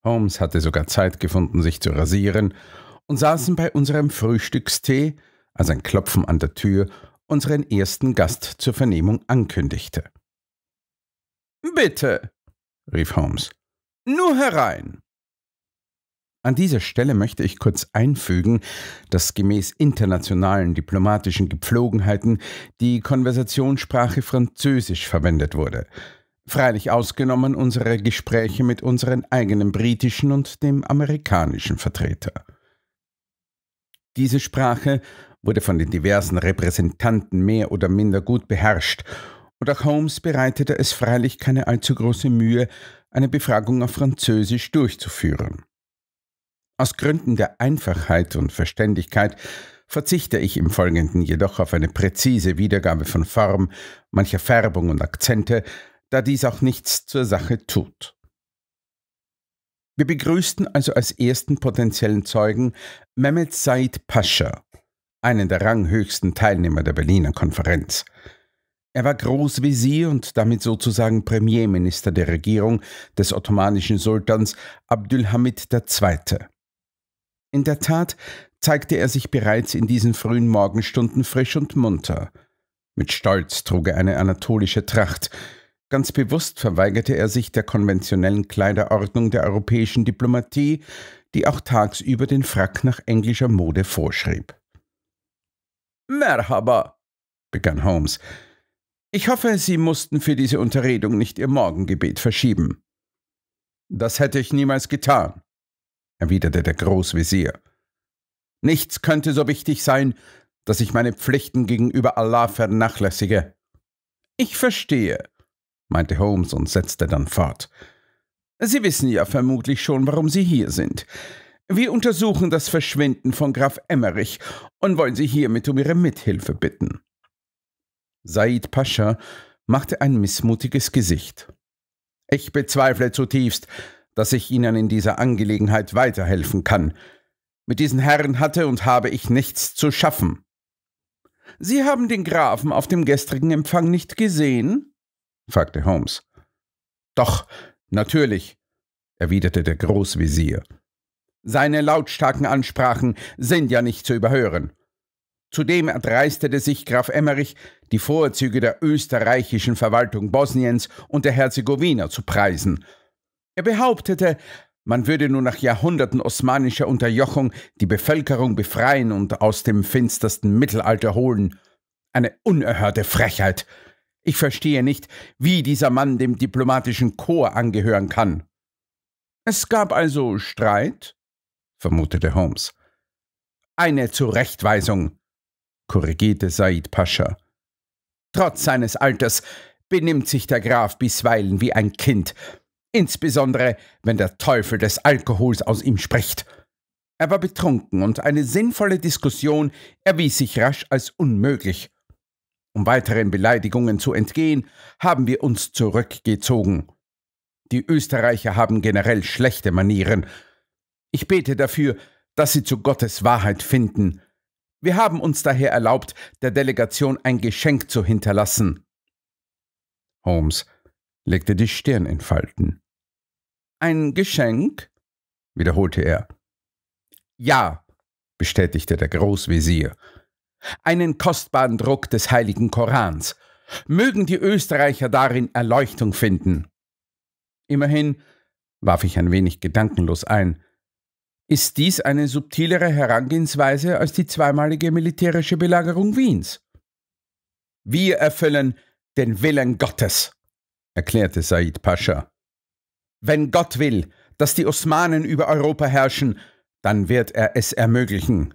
Holmes hatte sogar Zeit gefunden, sich zu rasieren, und saßen bei unserem Frühstückstee, als ein Klopfen an der Tür unseren ersten Gast zur Vernehmung ankündigte. Bitte, rief Holmes, nur herein. An dieser Stelle möchte ich kurz einfügen, dass gemäß internationalen diplomatischen Gepflogenheiten die Konversationssprache Französisch verwendet wurde, freilich ausgenommen unsere Gespräche mit unseren eigenen britischen und dem amerikanischen Vertreter. Diese Sprache wurde von den diversen Repräsentanten mehr oder minder gut beherrscht, und auch Holmes bereitete es freilich keine allzu große Mühe, eine Befragung auf Französisch durchzuführen. Aus Gründen der Einfachheit und Verständigkeit verzichte ich im Folgenden jedoch auf eine präzise Wiedergabe von Form, mancher Färbung und Akzente, da dies auch nichts zur Sache tut. Wir begrüßten also als ersten potenziellen Zeugen Mehmet Said Pascha, einen der ranghöchsten Teilnehmer der Berliner Konferenz. Er war Großvezier und damit sozusagen Premierminister der Regierung des ottomanischen Sultans Abdülhamid II. In der Tat zeigte er sich bereits in diesen frühen Morgenstunden frisch und munter. Mit Stolz trug er eine anatolische Tracht. Ganz bewusst verweigerte er sich der konventionellen Kleiderordnung der europäischen Diplomatie, die auch tagsüber den Frack nach englischer Mode vorschrieb. Merhaba, begann Holmes. Ich hoffe, Sie mussten für diese Unterredung nicht Ihr Morgengebet verschieben. Das hätte ich niemals getan, erwiderte der Großvezier. Nichts könnte so wichtig sein, dass ich meine Pflichten gegenüber Allah vernachlässige. Ich verstehe, meinte Holmes und setzte dann fort. Sie wissen ja vermutlich schon, warum Sie hier sind. Wir untersuchen das Verschwinden von Graf Emmerich und wollen Sie hiermit um Ihre Mithilfe bitten. Said Pascha machte ein missmutiges Gesicht. Ich bezweifle zutiefst, dass ich Ihnen in dieser Angelegenheit weiterhelfen kann. Mit diesen Herren hatte und habe ich nichts zu schaffen. Sie haben den Grafen auf dem gestrigen Empfang nicht gesehen? fragte Holmes. Doch, natürlich, erwiderte der Großvezier. Seine lautstarken Ansprachen sind ja nicht zu überhören. Zudem erdreistete sich Graf Emmerich, die Vorzüge der österreichischen Verwaltung Bosniens und der Herzegowina zu preisen – er behauptete, man würde nun nach Jahrhunderten osmanischer Unterjochung die Bevölkerung befreien und aus dem finstersten Mittelalter holen. Eine unerhörte Frechheit. Ich verstehe nicht, wie dieser Mann dem diplomatischen Chor angehören kann. Es gab also Streit, vermutete Holmes. Eine Zurechtweisung, korrigierte Said Pascha. Trotz seines Alters benimmt sich der Graf bisweilen wie ein Kind insbesondere wenn der Teufel des Alkohols aus ihm spricht. Er war betrunken und eine sinnvolle Diskussion erwies sich rasch als unmöglich. Um weiteren Beleidigungen zu entgehen, haben wir uns zurückgezogen. Die Österreicher haben generell schlechte Manieren. Ich bete dafür, dass sie zu Gottes Wahrheit finden. Wir haben uns daher erlaubt, der Delegation ein Geschenk zu hinterlassen. Holmes legte die Stirn in Falten ein Geschenk? wiederholte er. Ja, bestätigte der Großvezier. Einen kostbaren Druck des heiligen Korans. Mögen die Österreicher darin Erleuchtung finden. Immerhin, warf ich ein wenig gedankenlos ein, ist dies eine subtilere Herangehensweise als die zweimalige militärische Belagerung Wiens. Wir erfüllen den Willen Gottes, erklärte Said Pascha. Wenn Gott will, dass die Osmanen über Europa herrschen, dann wird er es ermöglichen.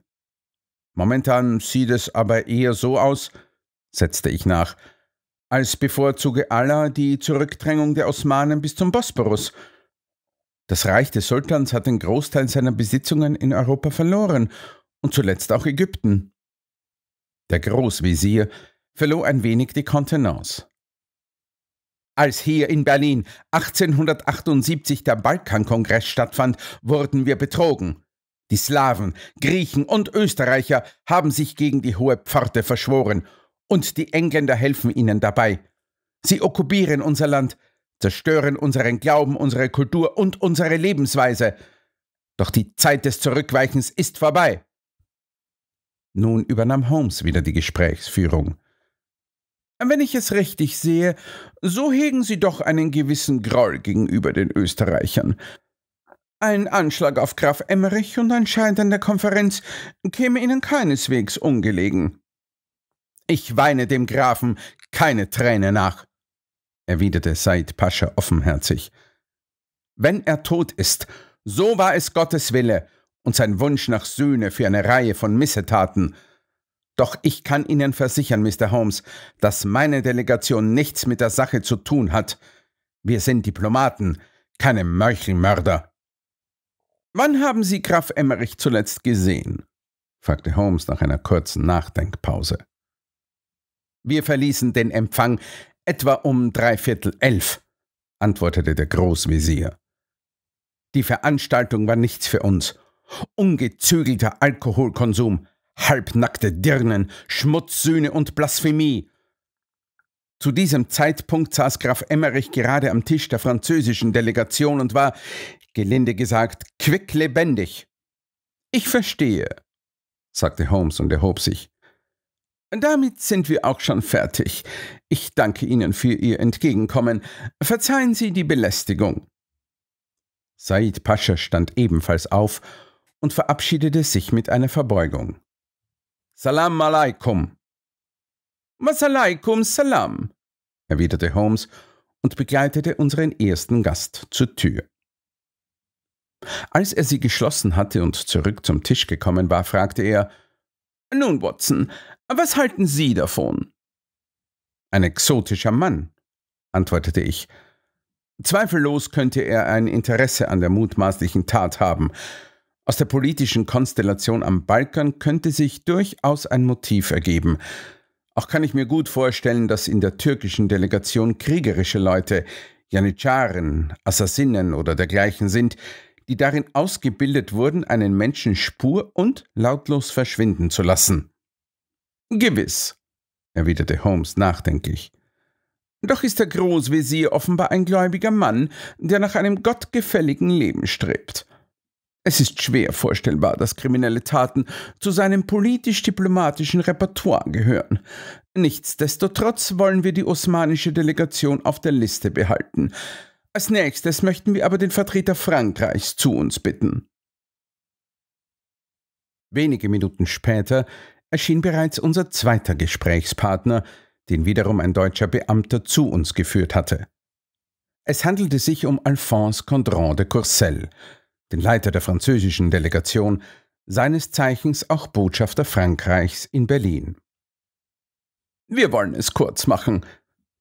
Momentan sieht es aber eher so aus, setzte ich nach, als bevorzuge Allah die Zurückdrängung der Osmanen bis zum Bosporus. Das Reich des Sultans hat den Großteil seiner Besitzungen in Europa verloren und zuletzt auch Ägypten. Der Großvezier verlor ein wenig die Kontenance. Als hier in Berlin 1878 der Balkankongress stattfand, wurden wir betrogen. Die Slawen, Griechen und Österreicher haben sich gegen die Hohe Pforte verschworen, und die Engländer helfen ihnen dabei. Sie okkupieren unser Land, zerstören unseren Glauben, unsere Kultur und unsere Lebensweise. Doch die Zeit des Zurückweichens ist vorbei. Nun übernahm Holmes wieder die Gesprächsführung. Wenn ich es richtig sehe, so hegen Sie doch einen gewissen Groll gegenüber den Österreichern. Ein Anschlag auf Graf Emmerich und ein Schein Scheitern der Konferenz käme Ihnen keineswegs ungelegen. Ich weine dem Grafen keine Träne nach, erwiderte Said Pascha offenherzig. Wenn er tot ist, so war es Gottes Wille und sein Wunsch nach Sühne für eine Reihe von Missetaten, doch ich kann Ihnen versichern, Mr. Holmes, dass meine Delegation nichts mit der Sache zu tun hat. Wir sind Diplomaten, keine Mörchelmörder. Wann haben Sie Graf Emmerich zuletzt gesehen? fragte Holmes nach einer kurzen Nachdenkpause. Wir verließen den Empfang etwa um dreiviertel elf, antwortete der Großvezier. Die Veranstaltung war nichts für uns. Ungezügelter Alkoholkonsum, halbnackte Dirnen, Schmutzsühne und Blasphemie. Zu diesem Zeitpunkt saß Graf Emmerich gerade am Tisch der französischen Delegation und war, gelinde gesagt, quicklebendig. Ich verstehe, sagte Holmes und erhob sich. Damit sind wir auch schon fertig. Ich danke Ihnen für Ihr Entgegenkommen. Verzeihen Sie die Belästigung. Said Pascha stand ebenfalls auf und verabschiedete sich mit einer Verbeugung. Salam alaikum. Masalaikum salam, erwiderte Holmes und begleitete unseren ersten Gast zur Tür. Als er sie geschlossen hatte und zurück zum Tisch gekommen war, fragte er Nun, Watson, was halten Sie davon? Ein exotischer Mann, antwortete ich. Zweifellos könnte er ein Interesse an der mutmaßlichen Tat haben, aus der politischen Konstellation am Balkan könnte sich durchaus ein Motiv ergeben. Auch kann ich mir gut vorstellen, dass in der türkischen Delegation kriegerische Leute, Janitscharen, Assassinen oder dergleichen sind, die darin ausgebildet wurden, einen Menschen spur und lautlos verschwinden zu lassen. Gewiss, erwiderte Holmes nachdenklich. Doch ist der Großvezier offenbar ein gläubiger Mann, der nach einem gottgefälligen Leben strebt. Es ist schwer vorstellbar, dass kriminelle Taten zu seinem politisch-diplomatischen Repertoire gehören. Nichtsdestotrotz wollen wir die osmanische Delegation auf der Liste behalten. Als nächstes möchten wir aber den Vertreter Frankreichs zu uns bitten. Wenige Minuten später erschien bereits unser zweiter Gesprächspartner, den wiederum ein deutscher Beamter zu uns geführt hatte. Es handelte sich um Alphonse Condron de Courcelles, den Leiter der französischen Delegation, seines Zeichens auch Botschafter Frankreichs in Berlin. Wir wollen es kurz machen,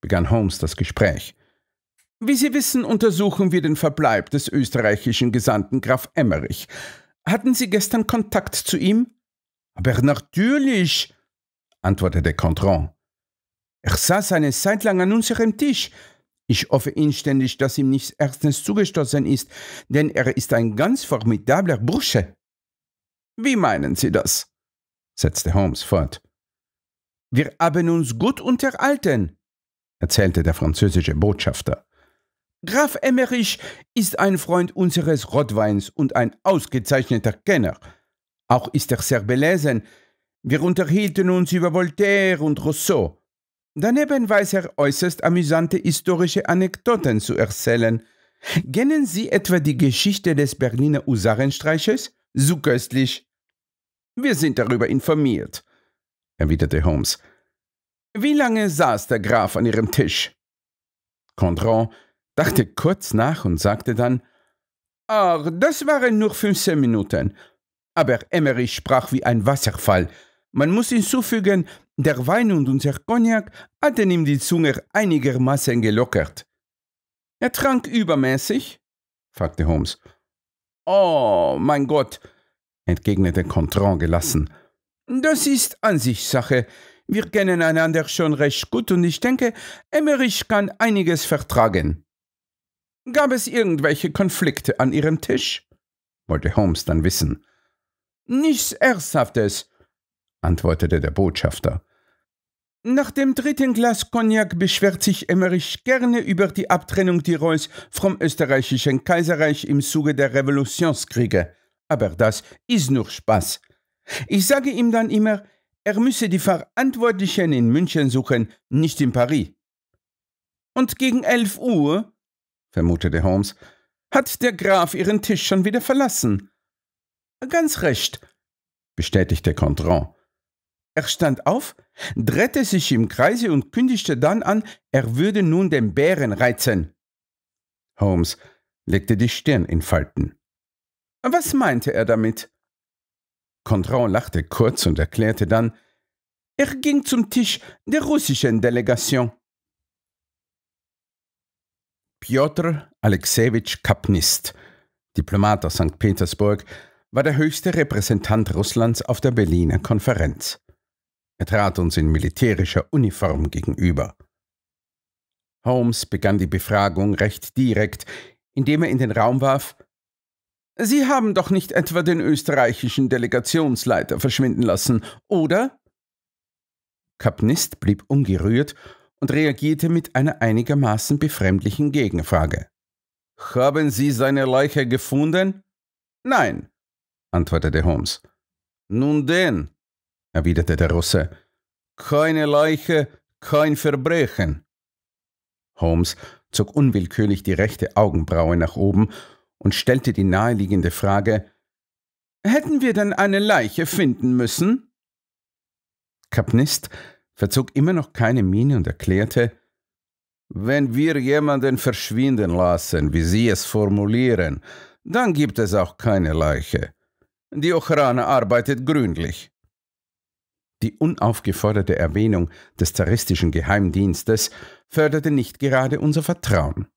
begann Holmes das Gespräch. Wie Sie wissen, untersuchen wir den Verbleib des österreichischen Gesandten Graf Emmerich. Hatten Sie gestern Kontakt zu ihm? Aber natürlich, antwortete Contron. Er saß eine Zeit lang an unserem Tisch. Ich hoffe inständig, dass ihm nichts Ernstes zugestoßen ist, denn er ist ein ganz formidabler Bursche. Wie meinen Sie das? setzte Holmes fort. Wir haben uns gut unterhalten, erzählte der französische Botschafter. Graf Emmerich ist ein Freund unseres Rottweins und ein ausgezeichneter Kenner. Auch ist er sehr belesen. Wir unterhielten uns über Voltaire und Rousseau. Daneben weiß er äußerst amüsante historische Anekdoten zu erzählen. Kennen Sie etwa die Geschichte des Berliner Usarenstreiches? So köstlich. Wir sind darüber informiert, erwiderte Holmes. Wie lange saß der Graf an Ihrem Tisch? Condron dachte kurz nach und sagte dann, Ach, das waren nur 15 Minuten. Aber Emmerich sprach wie ein Wasserfall. Man muss hinzufügen, der Wein und unser Cognac hatten ihm die Zunge einigermaßen gelockert. Er trank übermäßig? fragte Holmes. Oh, mein Gott, entgegnete Contran gelassen. Das ist an sich Sache. Wir kennen einander schon recht gut und ich denke, Emmerich kann einiges vertragen. Gab es irgendwelche Konflikte an Ihrem Tisch? wollte Holmes dann wissen. Nichts Ernsthaftes, antwortete der Botschafter. Nach dem dritten Glas Cognac beschwert sich Emmerich gerne über die Abtrennung Tirols vom österreichischen Kaiserreich im Zuge der Revolutionskriege. Aber das ist nur Spaß. Ich sage ihm dann immer, er müsse die Verantwortlichen in München suchen, nicht in Paris. Und gegen elf Uhr, vermutete Holmes, hat der Graf ihren Tisch schon wieder verlassen. Ganz recht, bestätigte Contran. Er stand auf, drehte sich im Kreise und kündigte dann an, er würde nun den Bären reizen. Holmes legte die Stirn in Falten. Was meinte er damit? Contran lachte kurz und erklärte dann, er ging zum Tisch der russischen Delegation. Piotr Alexejewitsch Kapnist, Diplomat aus St. Petersburg, war der höchste Repräsentant Russlands auf der Berliner Konferenz. Er trat uns in militärischer Uniform gegenüber. Holmes begann die Befragung recht direkt, indem er in den Raum warf Sie haben doch nicht etwa den österreichischen Delegationsleiter verschwinden lassen, oder? Kapnist blieb ungerührt und reagierte mit einer einigermaßen befremdlichen Gegenfrage. Haben Sie seine Leiche gefunden? Nein, antwortete Holmes. Nun denn, erwiderte der Russe. Keine Leiche, kein Verbrechen. Holmes zog unwillkürlich die rechte Augenbraue nach oben und stellte die naheliegende Frage Hätten wir denn eine Leiche finden müssen? Kapnist verzog immer noch keine Miene und erklärte Wenn wir jemanden verschwinden lassen, wie Sie es formulieren, dann gibt es auch keine Leiche. Die Ochrane arbeitet gründlich. Die unaufgeforderte Erwähnung des zaristischen Geheimdienstes förderte nicht gerade unser Vertrauen.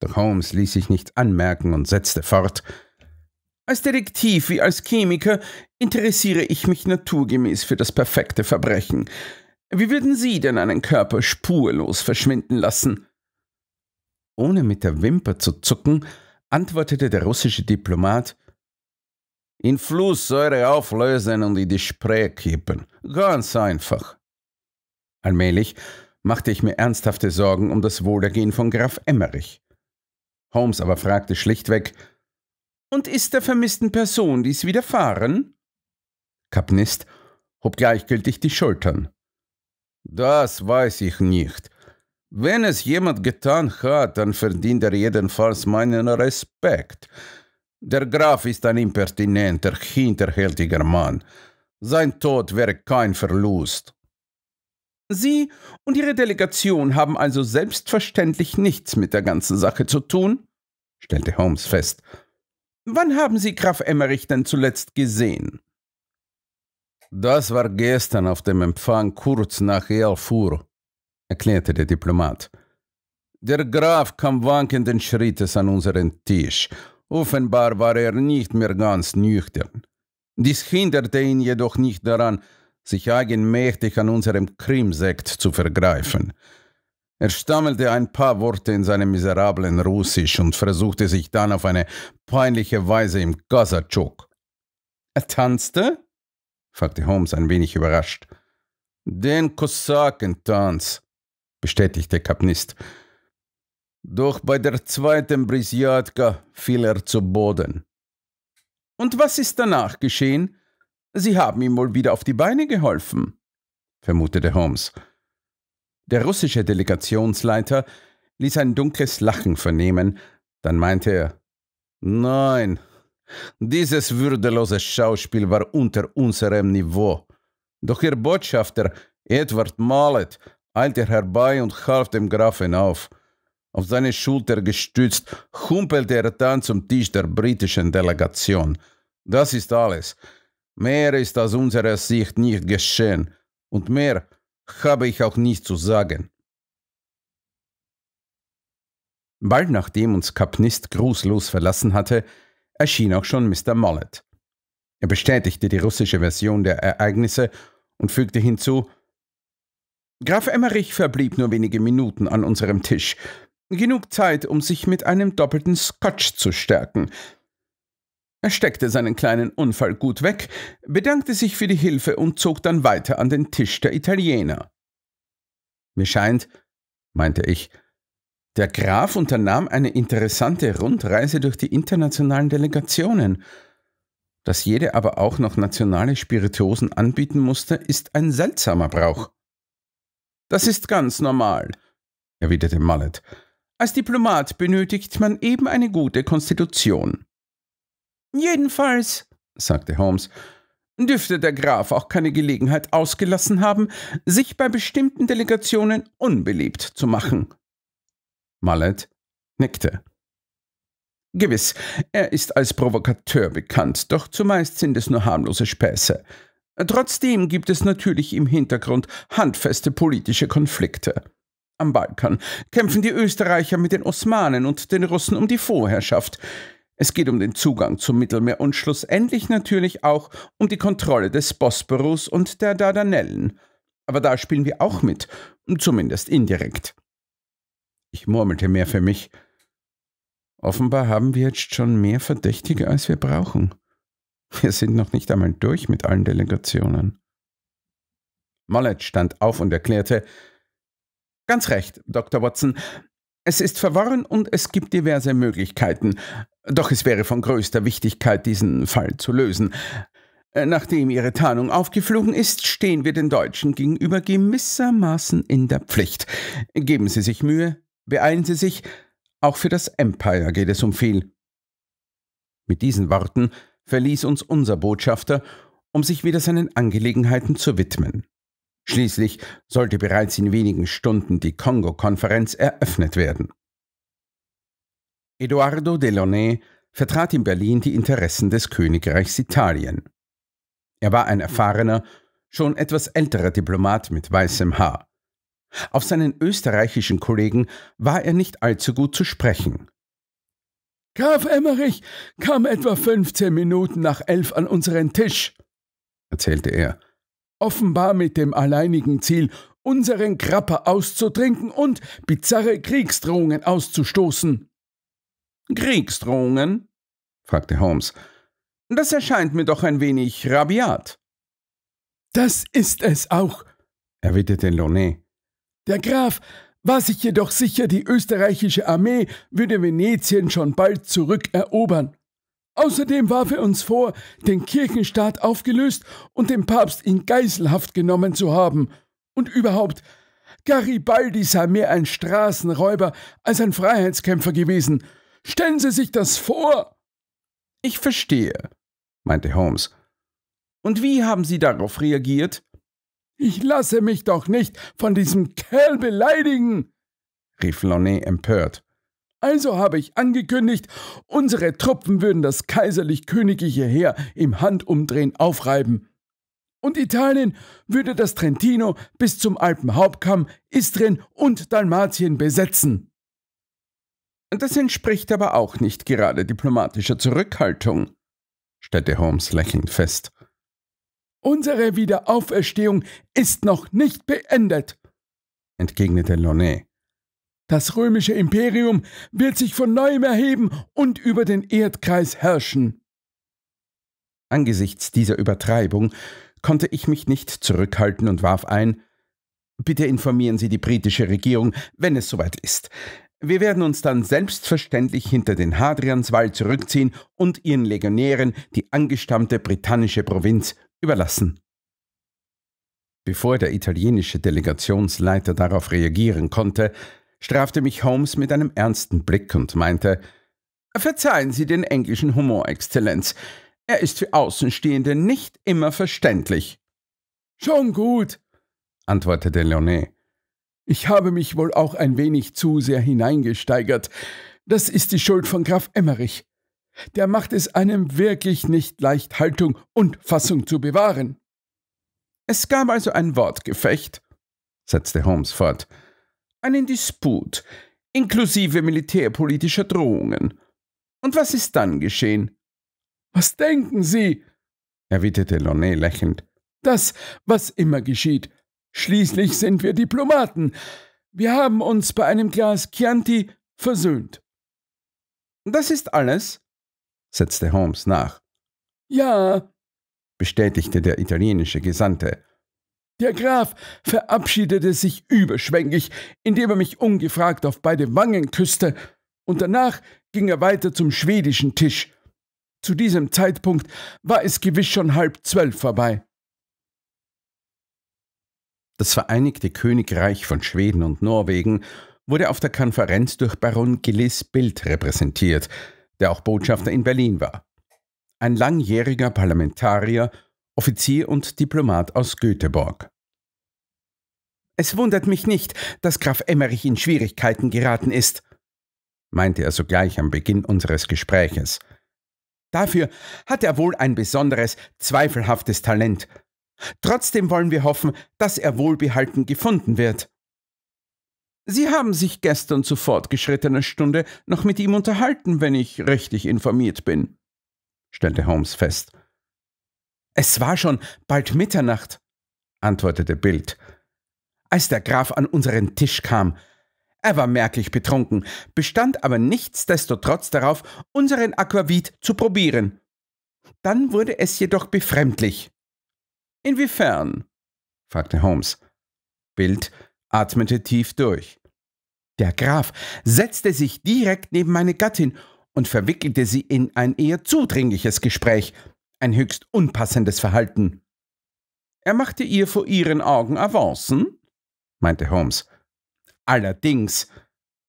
Doch Holmes ließ sich nichts anmerken und setzte fort, als Detektiv wie als Chemiker interessiere ich mich naturgemäß für das perfekte Verbrechen. Wie würden Sie denn einen Körper spurlos verschwinden lassen? Ohne mit der Wimper zu zucken, antwortete der russische Diplomat In Flusssäure auflösen und in die Spree kippen. Ganz einfach. Allmählich machte ich mir ernsthafte Sorgen um das Wohlergehen von Graf Emmerich. Holmes aber fragte schlichtweg, und ist der vermissten Person dies widerfahren? Kapnist hob gleichgültig die Schultern. Das weiß ich nicht. Wenn es jemand getan hat, dann verdient er jedenfalls meinen Respekt. Der Graf ist ein impertinenter, hinterhältiger Mann. Sein Tod wäre kein Verlust. Sie und Ihre Delegation haben also selbstverständlich nichts mit der ganzen Sache zu tun, stellte Holmes fest. Wann haben Sie Graf Emmerich denn zuletzt gesehen? Das war gestern auf dem Empfang kurz nach Erfurt, erklärte der Diplomat. Der Graf kam wankenden Schrittes an unseren Tisch. Offenbar war er nicht mehr ganz nüchtern. Dies hinderte ihn jedoch nicht daran, sich eigenmächtig an unserem Krimsekt zu vergreifen. Er stammelte ein paar Worte in seinem miserablen Russisch und versuchte sich dann auf eine peinliche Weise im Kasachok. Er tanzte? fragte Holmes ein wenig überrascht. Den Kosakentanz, bestätigte Kapnist. Doch bei der zweiten Brisjatka fiel er zu Boden. Und was ist danach geschehen? Sie haben ihm wohl wieder auf die Beine geholfen, vermutete Holmes. Der russische Delegationsleiter ließ ein dunkles Lachen vernehmen, dann meinte er Nein, dieses würdelose Schauspiel war unter unserem Niveau. Doch Ihr Botschafter Edward Mallet eilte herbei und half dem Grafen auf. Auf seine Schulter gestützt, humpelte er dann zum Tisch der britischen Delegation. Das ist alles. Mehr ist aus unserer Sicht nicht geschehen. Und mehr habe ich auch nicht zu sagen. Bald nachdem uns Kapnist grußlos verlassen hatte, erschien auch schon Mr. Mollet. Er bestätigte die russische Version der Ereignisse und fügte hinzu, Graf Emmerich verblieb nur wenige Minuten an unserem Tisch. Genug Zeit, um sich mit einem doppelten Scotch zu stärken. Er steckte seinen kleinen Unfall gut weg, bedankte sich für die Hilfe und zog dann weiter an den Tisch der Italiener. Mir scheint, meinte ich, der Graf unternahm eine interessante Rundreise durch die internationalen Delegationen. Dass jede aber auch noch nationale Spirituosen anbieten musste, ist ein seltsamer Brauch. Das ist ganz normal, erwiderte Mallet. Als Diplomat benötigt man eben eine gute Konstitution. Jedenfalls, sagte Holmes, dürfte der Graf auch keine Gelegenheit ausgelassen haben, sich bei bestimmten Delegationen unbeliebt zu machen. Mallet nickte. Gewiss, er ist als Provokateur bekannt, doch zumeist sind es nur harmlose Späße. Trotzdem gibt es natürlich im Hintergrund handfeste politische Konflikte am Balkan kämpfen die Österreicher mit den Osmanen und den Russen um die Vorherrschaft. Es geht um den Zugang zum Mittelmeer und schlussendlich natürlich auch um die Kontrolle des Bosporus und der Dardanellen. Aber da spielen wir auch mit, zumindest indirekt. Ich murmelte mehr für mich. Offenbar haben wir jetzt schon mehr Verdächtige, als wir brauchen. Wir sind noch nicht einmal durch mit allen Delegationen. Mollet stand auf und erklärte, Ganz recht, Dr. Watson. Es ist verworren und es gibt diverse Möglichkeiten. Doch es wäre von größter Wichtigkeit, diesen Fall zu lösen. Äh, nachdem Ihre Tarnung aufgeflogen ist, stehen wir den Deutschen gegenüber gewissermaßen in der Pflicht. Geben Sie sich Mühe, beeilen Sie sich, auch für das Empire geht es um viel. Mit diesen Worten verließ uns unser Botschafter, um sich wieder seinen Angelegenheiten zu widmen. Schließlich sollte bereits in wenigen Stunden die Kongo-Konferenz eröffnet werden. Eduardo Delaunay vertrat in Berlin die Interessen des Königreichs Italien. Er war ein erfahrener, schon etwas älterer Diplomat mit weißem Haar. Auf seinen österreichischen Kollegen war er nicht allzu gut zu sprechen. Graf Emmerich kam etwa 15 Minuten nach elf an unseren Tisch, erzählte er offenbar mit dem alleinigen Ziel, unseren Krapper auszutrinken und bizarre Kriegsdrohungen auszustoßen. Kriegsdrohungen? fragte Holmes. Das erscheint mir doch ein wenig rabiat. Das ist es auch, erwiderte Launay. Der Graf war sich jedoch sicher, die österreichische Armee würde Venetien schon bald zurückerobern. Außerdem warf er uns vor, den Kirchenstaat aufgelöst und den Papst in Geiselhaft genommen zu haben. Und überhaupt, Garibaldi sei mehr ein Straßenräuber als ein Freiheitskämpfer gewesen. Stellen Sie sich das vor! Ich verstehe, meinte Holmes. Und wie haben Sie darauf reagiert? Ich lasse mich doch nicht von diesem Kerl beleidigen, rief Lonnet empört. Also habe ich angekündigt, unsere Truppen würden das kaiserlich-königliche Heer im Handumdrehen aufreiben. Und Italien würde das Trentino bis zum Alpenhauptkamm, Istrien und Dalmatien besetzen. Das entspricht aber auch nicht gerade diplomatischer Zurückhaltung, stellte Holmes lächelnd fest. Unsere Wiederauferstehung ist noch nicht beendet, entgegnete Launay. Das römische Imperium wird sich von neuem erheben und über den Erdkreis herrschen. Angesichts dieser Übertreibung konnte ich mich nicht zurückhalten und warf ein Bitte informieren Sie die britische Regierung, wenn es soweit ist. Wir werden uns dann selbstverständlich hinter den Hadrianswall zurückziehen und ihren Legionären die angestammte britannische Provinz überlassen. Bevor der italienische Delegationsleiter darauf reagieren konnte, strafte mich Holmes mit einem ernsten Blick und meinte, Verzeihen Sie den englischen Humor, Exzellenz. Er ist für Außenstehende nicht immer verständlich. Schon gut, antwortete Leonet. Ich habe mich wohl auch ein wenig zu sehr hineingesteigert. Das ist die Schuld von Graf Emmerich. Der macht es einem wirklich nicht leicht, Haltung und Fassung zu bewahren. Es gab also ein Wortgefecht, setzte Holmes fort einen Disput, inklusive militärpolitischer Drohungen. Und was ist dann geschehen? Was denken Sie? erwiderte Launay lächelnd. Das, was immer geschieht. Schließlich sind wir Diplomaten. Wir haben uns bei einem Glas Chianti versöhnt. Das ist alles, setzte Holmes nach. Ja, bestätigte der italienische Gesandte. Der Graf verabschiedete sich überschwänglich, indem er mich ungefragt auf beide Wangen küsste, und danach ging er weiter zum schwedischen Tisch. Zu diesem Zeitpunkt war es gewiss schon halb zwölf vorbei. Das Vereinigte Königreich von Schweden und Norwegen wurde auf der Konferenz durch Baron Gillis Bild repräsentiert, der auch Botschafter in Berlin war. Ein langjähriger Parlamentarier Offizier und Diplomat aus Göteborg. Es wundert mich nicht, dass Graf Emmerich in Schwierigkeiten geraten ist, meinte er sogleich am Beginn unseres Gespräches. Dafür hat er wohl ein besonderes, zweifelhaftes Talent. Trotzdem wollen wir hoffen, dass er wohlbehalten gefunden wird. Sie haben sich gestern zu fortgeschrittener Stunde noch mit ihm unterhalten, wenn ich richtig informiert bin, stellte Holmes fest. Es war schon bald Mitternacht, antwortete Bild. Als der Graf an unseren Tisch kam, er war merklich betrunken, bestand aber nichtsdestotrotz darauf, unseren Aquavit zu probieren. Dann wurde es jedoch befremdlich. Inwiefern? fragte Holmes. Bild atmete tief durch. Der Graf setzte sich direkt neben meine Gattin und verwickelte sie in ein eher zudringliches Gespräch – ein höchst unpassendes Verhalten. Er machte ihr vor ihren Augen Avancen, meinte Holmes. Allerdings,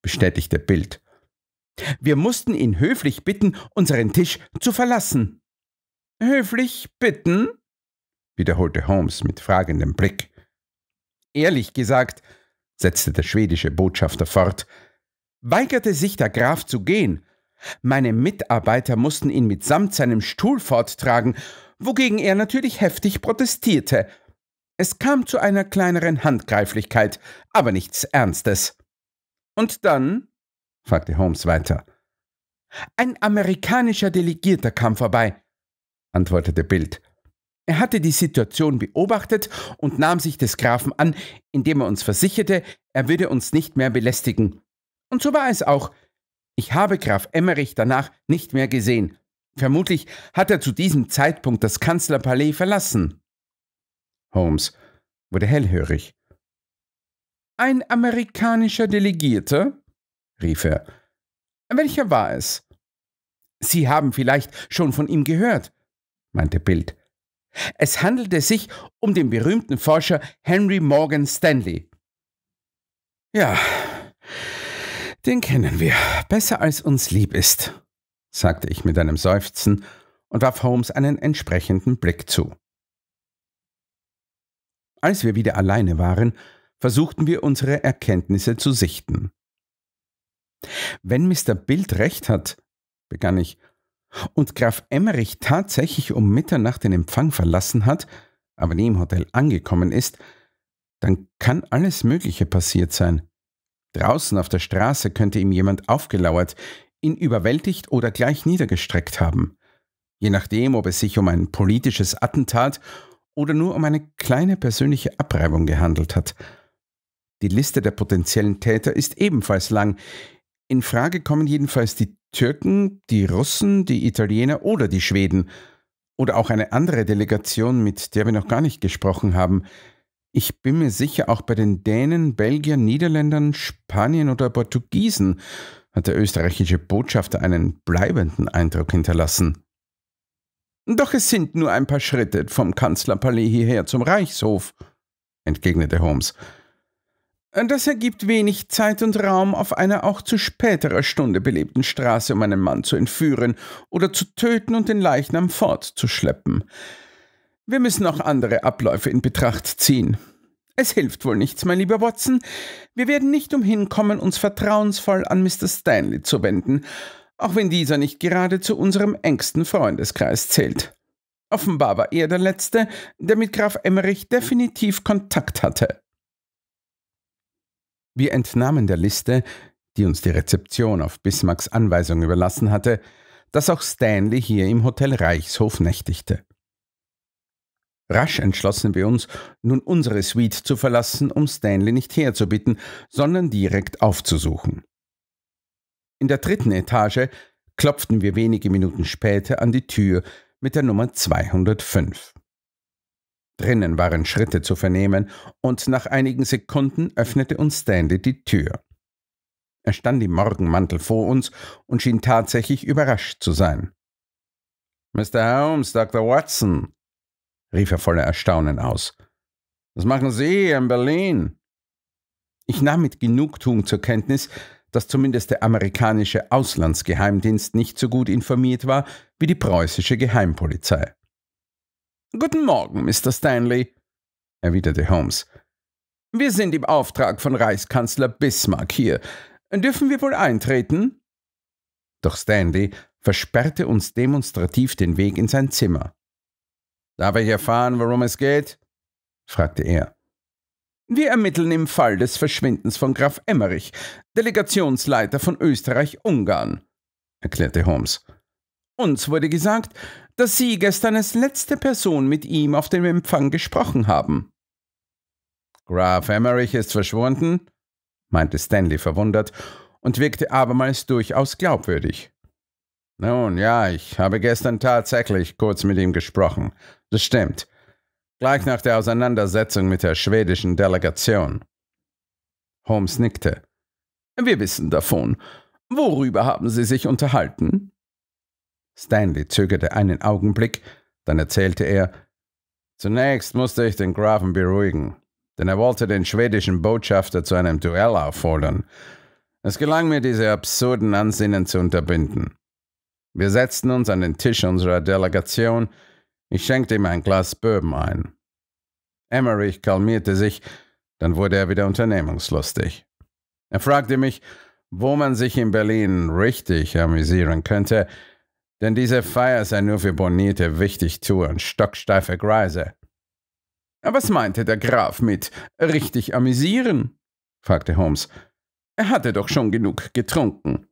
bestätigte Bild. Wir mussten ihn höflich bitten, unseren Tisch zu verlassen. Höflich bitten? wiederholte Holmes mit fragendem Blick. Ehrlich gesagt, setzte der schwedische Botschafter fort, weigerte sich der Graf zu gehen, meine Mitarbeiter mussten ihn mitsamt seinem Stuhl forttragen, wogegen er natürlich heftig protestierte. Es kam zu einer kleineren Handgreiflichkeit, aber nichts Ernstes. Und dann? fragte Holmes weiter. Ein amerikanischer Delegierter kam vorbei, antwortete Bild. Er hatte die Situation beobachtet und nahm sich des Grafen an, indem er uns versicherte, er würde uns nicht mehr belästigen. Und so war es auch. Ich habe Graf Emmerich danach nicht mehr gesehen. Vermutlich hat er zu diesem Zeitpunkt das Kanzlerpalais verlassen. Holmes wurde hellhörig. Ein amerikanischer Delegierter? rief er. Welcher war es? Sie haben vielleicht schon von ihm gehört, meinte Bild. Es handelte sich um den berühmten Forscher Henry Morgan Stanley. Ja, den kennen wir, besser als uns lieb ist, sagte ich mit einem Seufzen und warf Holmes einen entsprechenden Blick zu. Als wir wieder alleine waren, versuchten wir unsere Erkenntnisse zu sichten. Wenn Mr. Bild recht hat, begann ich, und Graf Emmerich tatsächlich um Mitternacht den Empfang verlassen hat, aber nie im Hotel angekommen ist, dann kann alles Mögliche passiert sein. Draußen auf der Straße könnte ihm jemand aufgelauert, ihn überwältigt oder gleich niedergestreckt haben. Je nachdem, ob es sich um ein politisches Attentat oder nur um eine kleine persönliche Abreibung gehandelt hat. Die Liste der potenziellen Täter ist ebenfalls lang. In Frage kommen jedenfalls die Türken, die Russen, die Italiener oder die Schweden. Oder auch eine andere Delegation, mit der wir noch gar nicht gesprochen haben, ich bin mir sicher, auch bei den Dänen, Belgiern, Niederländern, Spanien oder Portugiesen hat der österreichische Botschafter einen bleibenden Eindruck hinterlassen. Doch es sind nur ein paar Schritte vom Kanzlerpalais hierher zum Reichshof, entgegnete Holmes. Das ergibt wenig Zeit und Raum, auf einer auch zu späterer Stunde belebten Straße, um einen Mann zu entführen oder zu töten und den Leichnam fortzuschleppen. Wir müssen auch andere Abläufe in Betracht ziehen. Es hilft wohl nichts, mein lieber Watson. Wir werden nicht umhin kommen, uns vertrauensvoll an Mr. Stanley zu wenden, auch wenn dieser nicht gerade zu unserem engsten Freundeskreis zählt. Offenbar war er der Letzte, der mit Graf Emmerich definitiv Kontakt hatte. Wir entnahmen der Liste, die uns die Rezeption auf Bismarcks Anweisung überlassen hatte, dass auch Stanley hier im Hotel Reichshof nächtigte. Rasch entschlossen wir uns, nun unsere Suite zu verlassen, um Stanley nicht herzubitten, sondern direkt aufzusuchen. In der dritten Etage klopften wir wenige Minuten später an die Tür mit der Nummer 205. Drinnen waren Schritte zu vernehmen, und nach einigen Sekunden öffnete uns Stanley die Tür. Er stand im Morgenmantel vor uns und schien tatsächlich überrascht zu sein. Mr. Holmes, Dr. Watson, rief er voller Erstaunen aus. Was machen Sie hier in Berlin? Ich nahm mit Genugtuung zur Kenntnis, dass zumindest der amerikanische Auslandsgeheimdienst nicht so gut informiert war wie die preußische Geheimpolizei. Guten Morgen, Mr. Stanley, erwiderte Holmes. Wir sind im Auftrag von Reichskanzler Bismarck hier. Dürfen wir wohl eintreten? Doch Stanley versperrte uns demonstrativ den Weg in sein Zimmer. Darf ich erfahren, worum es geht? fragte er. Wir ermitteln im Fall des Verschwindens von Graf Emmerich, Delegationsleiter von Österreich-Ungarn, erklärte Holmes. Uns wurde gesagt, dass Sie gestern als letzte Person mit ihm auf dem Empfang gesprochen haben. Graf Emmerich ist verschwunden, meinte Stanley verwundert und wirkte abermals durchaus glaubwürdig. Nun ja, ich habe gestern tatsächlich kurz mit ihm gesprochen, das stimmt. Gleich nach der Auseinandersetzung mit der schwedischen Delegation. Holmes nickte. Wir wissen davon. Worüber haben Sie sich unterhalten? Stanley zögerte einen Augenblick, dann erzählte er, Zunächst musste ich den Grafen beruhigen, denn er wollte den schwedischen Botschafter zu einem Duell auffordern. Es gelang mir, diese absurden Ansinnen zu unterbinden. Wir setzten uns an den Tisch unserer Delegation, ich schenkte ihm ein Glas Böben ein. Emmerich kalmierte sich, dann wurde er wieder unternehmungslustig. Er fragte mich, wo man sich in Berlin richtig amüsieren könnte, denn diese Feier sei nur für bonierte Wichtigtour und stocksteife Greise. Was meinte der Graf mit richtig amüsieren? fragte Holmes. Er hatte doch schon genug getrunken.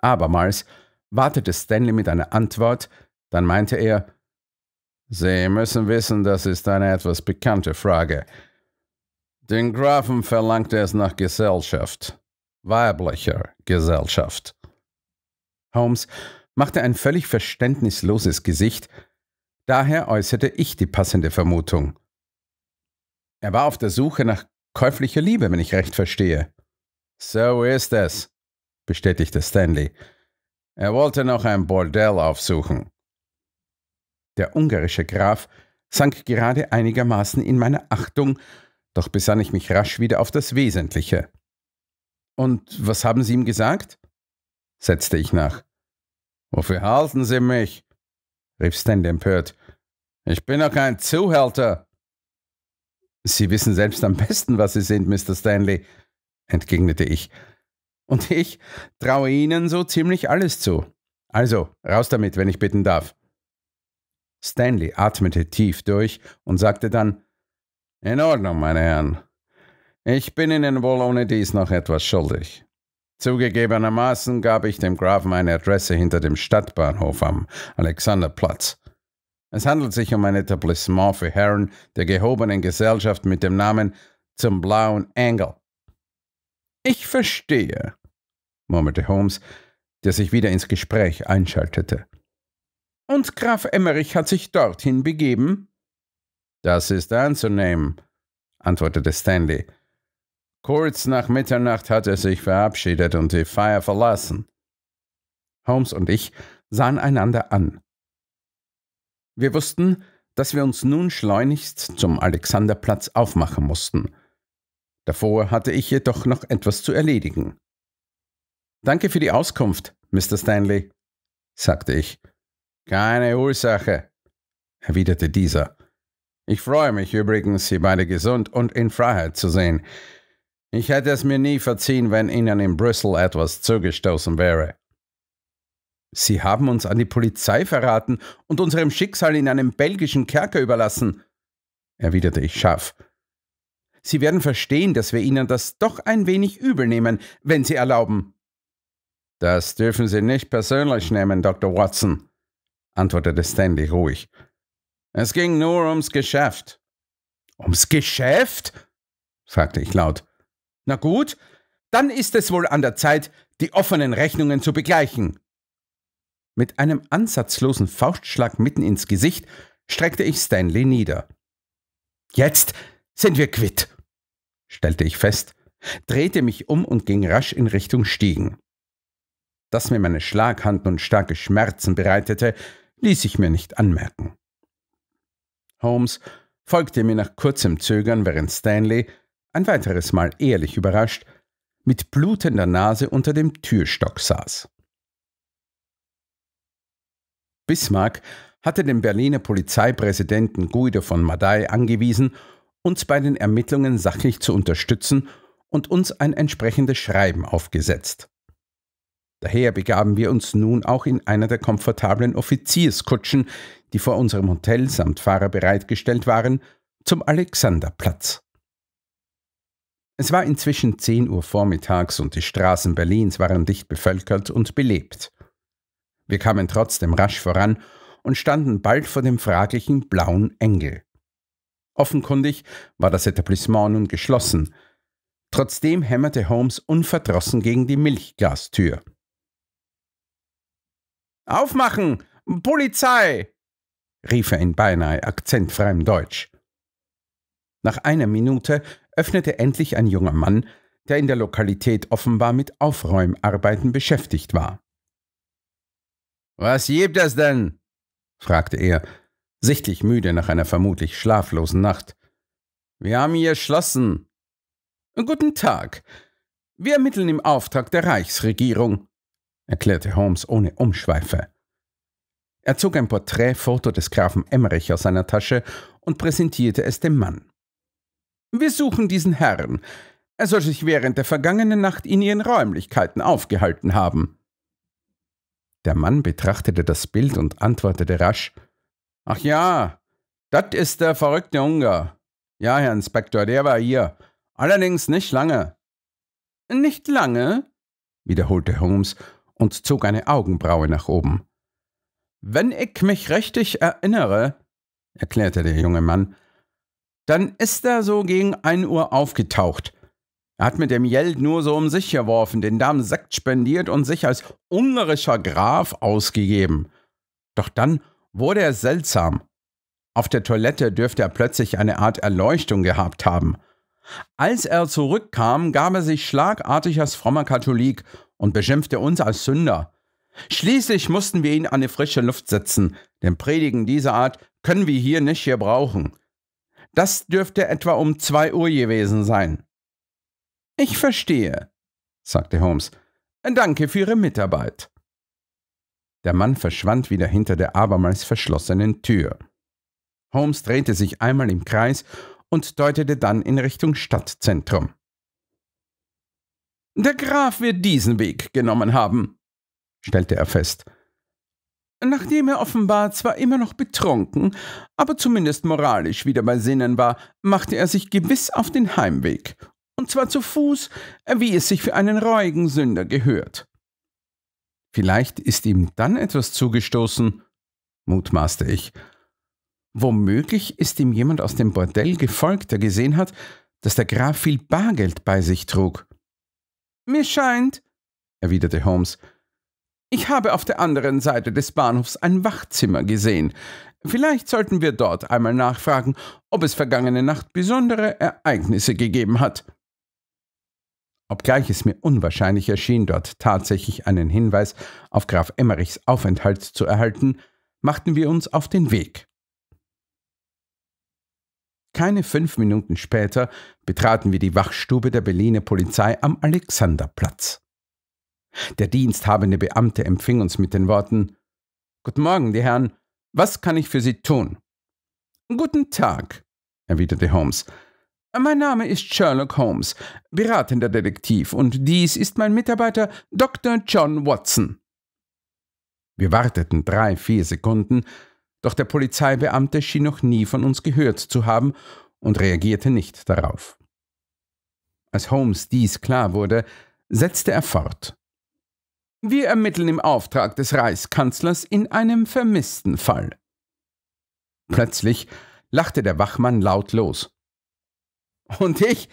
Abermals wartete Stanley mit einer Antwort, dann meinte er, Sie müssen wissen, das ist eine etwas bekannte Frage. Den Grafen verlangte es nach Gesellschaft, weiblicher Gesellschaft. Holmes machte ein völlig verständnisloses Gesicht, daher äußerte ich die passende Vermutung. Er war auf der Suche nach käuflicher Liebe, wenn ich recht verstehe. So ist es, bestätigte Stanley. Er wollte noch ein Bordell aufsuchen der ungarische Graf, sank gerade einigermaßen in meine Achtung, doch besann ich mich rasch wieder auf das Wesentliche. Und was haben Sie ihm gesagt? setzte ich nach. Wofür halten Sie mich? rief Stanley empört. Ich bin doch kein Zuhälter. Sie wissen selbst am besten, was Sie sind, Mr. Stanley, entgegnete ich. Und ich traue Ihnen so ziemlich alles zu. Also, raus damit, wenn ich bitten darf. Stanley atmete tief durch und sagte dann In Ordnung, meine Herren. Ich bin Ihnen wohl ohne dies noch etwas schuldig. Zugegebenermaßen gab ich dem Grafen eine Adresse hinter dem Stadtbahnhof am Alexanderplatz. Es handelt sich um ein Etablissement für Herren der gehobenen Gesellschaft mit dem Namen zum blauen Engel. Ich verstehe, murmelte Holmes, der sich wieder ins Gespräch einschaltete. Und Graf Emmerich hat sich dorthin begeben? Das ist anzunehmen, antwortete Stanley. Kurz nach Mitternacht hat er sich verabschiedet und die Feier verlassen. Holmes und ich sahen einander an. Wir wussten, dass wir uns nun schleunigst zum Alexanderplatz aufmachen mussten. Davor hatte ich jedoch noch etwas zu erledigen. Danke für die Auskunft, Mr. Stanley, sagte ich. Keine Ursache, erwiderte dieser. Ich freue mich übrigens, Sie beide gesund und in Freiheit zu sehen. Ich hätte es mir nie verziehen, wenn Ihnen in Brüssel etwas zugestoßen wäre. Sie haben uns an die Polizei verraten und unserem Schicksal in einem belgischen Kerker überlassen, erwiderte ich scharf. Sie werden verstehen, dass wir Ihnen das doch ein wenig übel nehmen, wenn Sie erlauben. Das dürfen Sie nicht persönlich nehmen, Dr. Watson, antwortete Stanley ruhig. Es ging nur ums Geschäft. Ums Geschäft? fragte ich laut. Na gut, dann ist es wohl an der Zeit, die offenen Rechnungen zu begleichen. Mit einem ansatzlosen Faustschlag mitten ins Gesicht streckte ich Stanley nieder. Jetzt sind wir quitt, stellte ich fest, drehte mich um und ging rasch in Richtung Stiegen. Dass mir meine Schlaghand nun starke Schmerzen bereitete, ließ ich mir nicht anmerken. Holmes folgte mir nach kurzem Zögern, während Stanley, ein weiteres Mal ehrlich überrascht, mit blutender Nase unter dem Türstock saß. Bismarck hatte den Berliner Polizeipräsidenten Guido von Madei angewiesen, uns bei den Ermittlungen sachlich zu unterstützen und uns ein entsprechendes Schreiben aufgesetzt. Daher begaben wir uns nun auch in einer der komfortablen Offizierskutschen, die vor unserem Hotel samt Fahrer bereitgestellt waren, zum Alexanderplatz. Es war inzwischen 10 Uhr vormittags und die Straßen Berlins waren dicht bevölkert und belebt. Wir kamen trotzdem rasch voran und standen bald vor dem fraglichen blauen Engel. Offenkundig war das Etablissement nun geschlossen. Trotzdem hämmerte Holmes unverdrossen gegen die Milchglastür. Aufmachen! Polizei! rief er in beinahe akzentfreiem Deutsch. Nach einer Minute öffnete endlich ein junger Mann, der in der Lokalität offenbar mit Aufräumarbeiten beschäftigt war. Was gibt es denn? fragte er, sichtlich müde nach einer vermutlich schlaflosen Nacht. Wir haben hier geschlossen. Guten Tag. Wir ermitteln im Auftrag der Reichsregierung erklärte Holmes ohne Umschweife. Er zog ein Porträtfoto des Grafen Emmerich aus seiner Tasche und präsentierte es dem Mann. Wir suchen diesen Herrn. Er soll sich während der vergangenen Nacht in ihren Räumlichkeiten aufgehalten haben. Der Mann betrachtete das Bild und antwortete rasch Ach ja, das ist der verrückte Ungar. Ja, Herr Inspektor, der war hier. Allerdings nicht lange. Nicht lange? wiederholte Holmes und zog eine Augenbraue nach oben. Wenn ich mich richtig erinnere, erklärte der junge Mann, dann ist er so gegen ein Uhr aufgetaucht. Er hat mit dem Geld nur so um sich geworfen, den Damen Sekt spendiert und sich als ungarischer Graf ausgegeben. Doch dann wurde er seltsam. Auf der Toilette dürfte er plötzlich eine Art Erleuchtung gehabt haben. Als er zurückkam, gab er sich schlagartig als frommer Katholik und beschimpfte uns als Sünder. Schließlich mussten wir ihn an die frische Luft setzen, denn Predigen dieser Art können wir hier nicht hier brauchen. Das dürfte etwa um zwei Uhr gewesen sein. Ich verstehe, sagte Holmes. Danke für Ihre Mitarbeit. Der Mann verschwand wieder hinter der abermals verschlossenen Tür. Holmes drehte sich einmal im Kreis und deutete dann in Richtung Stadtzentrum. Der Graf wird diesen Weg genommen haben, stellte er fest. Nachdem er offenbar zwar immer noch betrunken, aber zumindest moralisch wieder bei Sinnen war, machte er sich gewiss auf den Heimweg, und zwar zu Fuß, wie es sich für einen reuigen Sünder gehört. Vielleicht ist ihm dann etwas zugestoßen, mutmaßte ich. Womöglich ist ihm jemand aus dem Bordell gefolgt, der gesehen hat, dass der Graf viel Bargeld bei sich trug. Mir scheint, erwiderte Holmes, ich habe auf der anderen Seite des Bahnhofs ein Wachzimmer gesehen. Vielleicht sollten wir dort einmal nachfragen, ob es vergangene Nacht besondere Ereignisse gegeben hat. Obgleich es mir unwahrscheinlich erschien, dort tatsächlich einen Hinweis auf Graf Emmerichs Aufenthalt zu erhalten, machten wir uns auf den Weg. Keine fünf Minuten später betraten wir die Wachstube der Berliner Polizei am Alexanderplatz. Der diensthabende Beamte empfing uns mit den Worten Guten Morgen, die Herren, was kann ich für Sie tun? Guten Tag, erwiderte Holmes. Mein Name ist Sherlock Holmes, beratender Detektiv, und dies ist mein Mitarbeiter Dr. John Watson. Wir warteten drei, vier Sekunden, doch der Polizeibeamte schien noch nie von uns gehört zu haben und reagierte nicht darauf. Als Holmes dies klar wurde, setzte er fort. Wir ermitteln im Auftrag des Reichskanzlers in einem vermissten Fall. Plötzlich lachte der Wachmann laut los. Und ich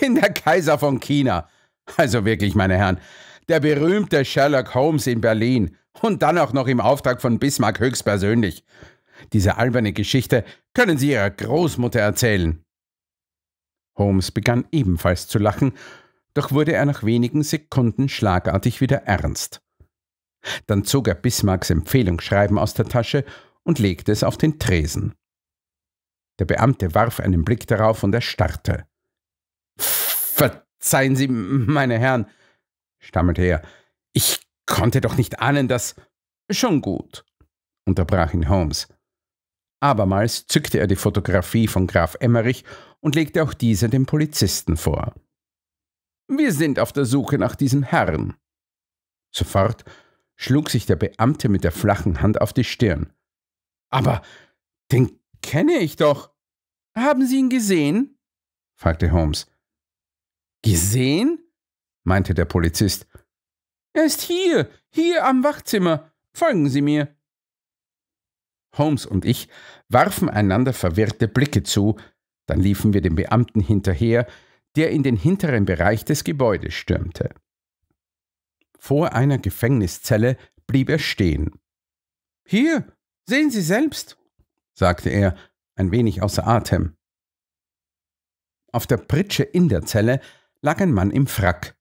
bin der Kaiser von China. Also wirklich, meine Herren, der berühmte Sherlock Holmes in Berlin. Und dann auch noch im Auftrag von Bismarck höchstpersönlich. Diese alberne Geschichte können Sie Ihrer Großmutter erzählen. Holmes begann ebenfalls zu lachen, doch wurde er nach wenigen Sekunden schlagartig wieder ernst. Dann zog er Bismarcks Empfehlungsschreiben aus der Tasche und legte es auf den Tresen. Der Beamte warf einen Blick darauf und erstarrte. Verzeihen Sie, meine Herren, stammelte er, ich konnte doch nicht ahnen, dass... Schon gut, unterbrach ihn Holmes. Abermals zückte er die Fotografie von Graf Emmerich und legte auch diese dem Polizisten vor. Wir sind auf der Suche nach diesem Herrn. Sofort schlug sich der Beamte mit der flachen Hand auf die Stirn. Aber den kenne ich doch. Haben Sie ihn gesehen? fragte Holmes. Gesehen? meinte der Polizist. Er ist hier, hier am Wachzimmer. Folgen Sie mir. Holmes und ich warfen einander verwirrte Blicke zu, dann liefen wir dem Beamten hinterher, der in den hinteren Bereich des Gebäudes stürmte. Vor einer Gefängniszelle blieb er stehen. Hier, sehen Sie selbst, sagte er, ein wenig außer Atem. Auf der Pritsche in der Zelle lag ein Mann im Frack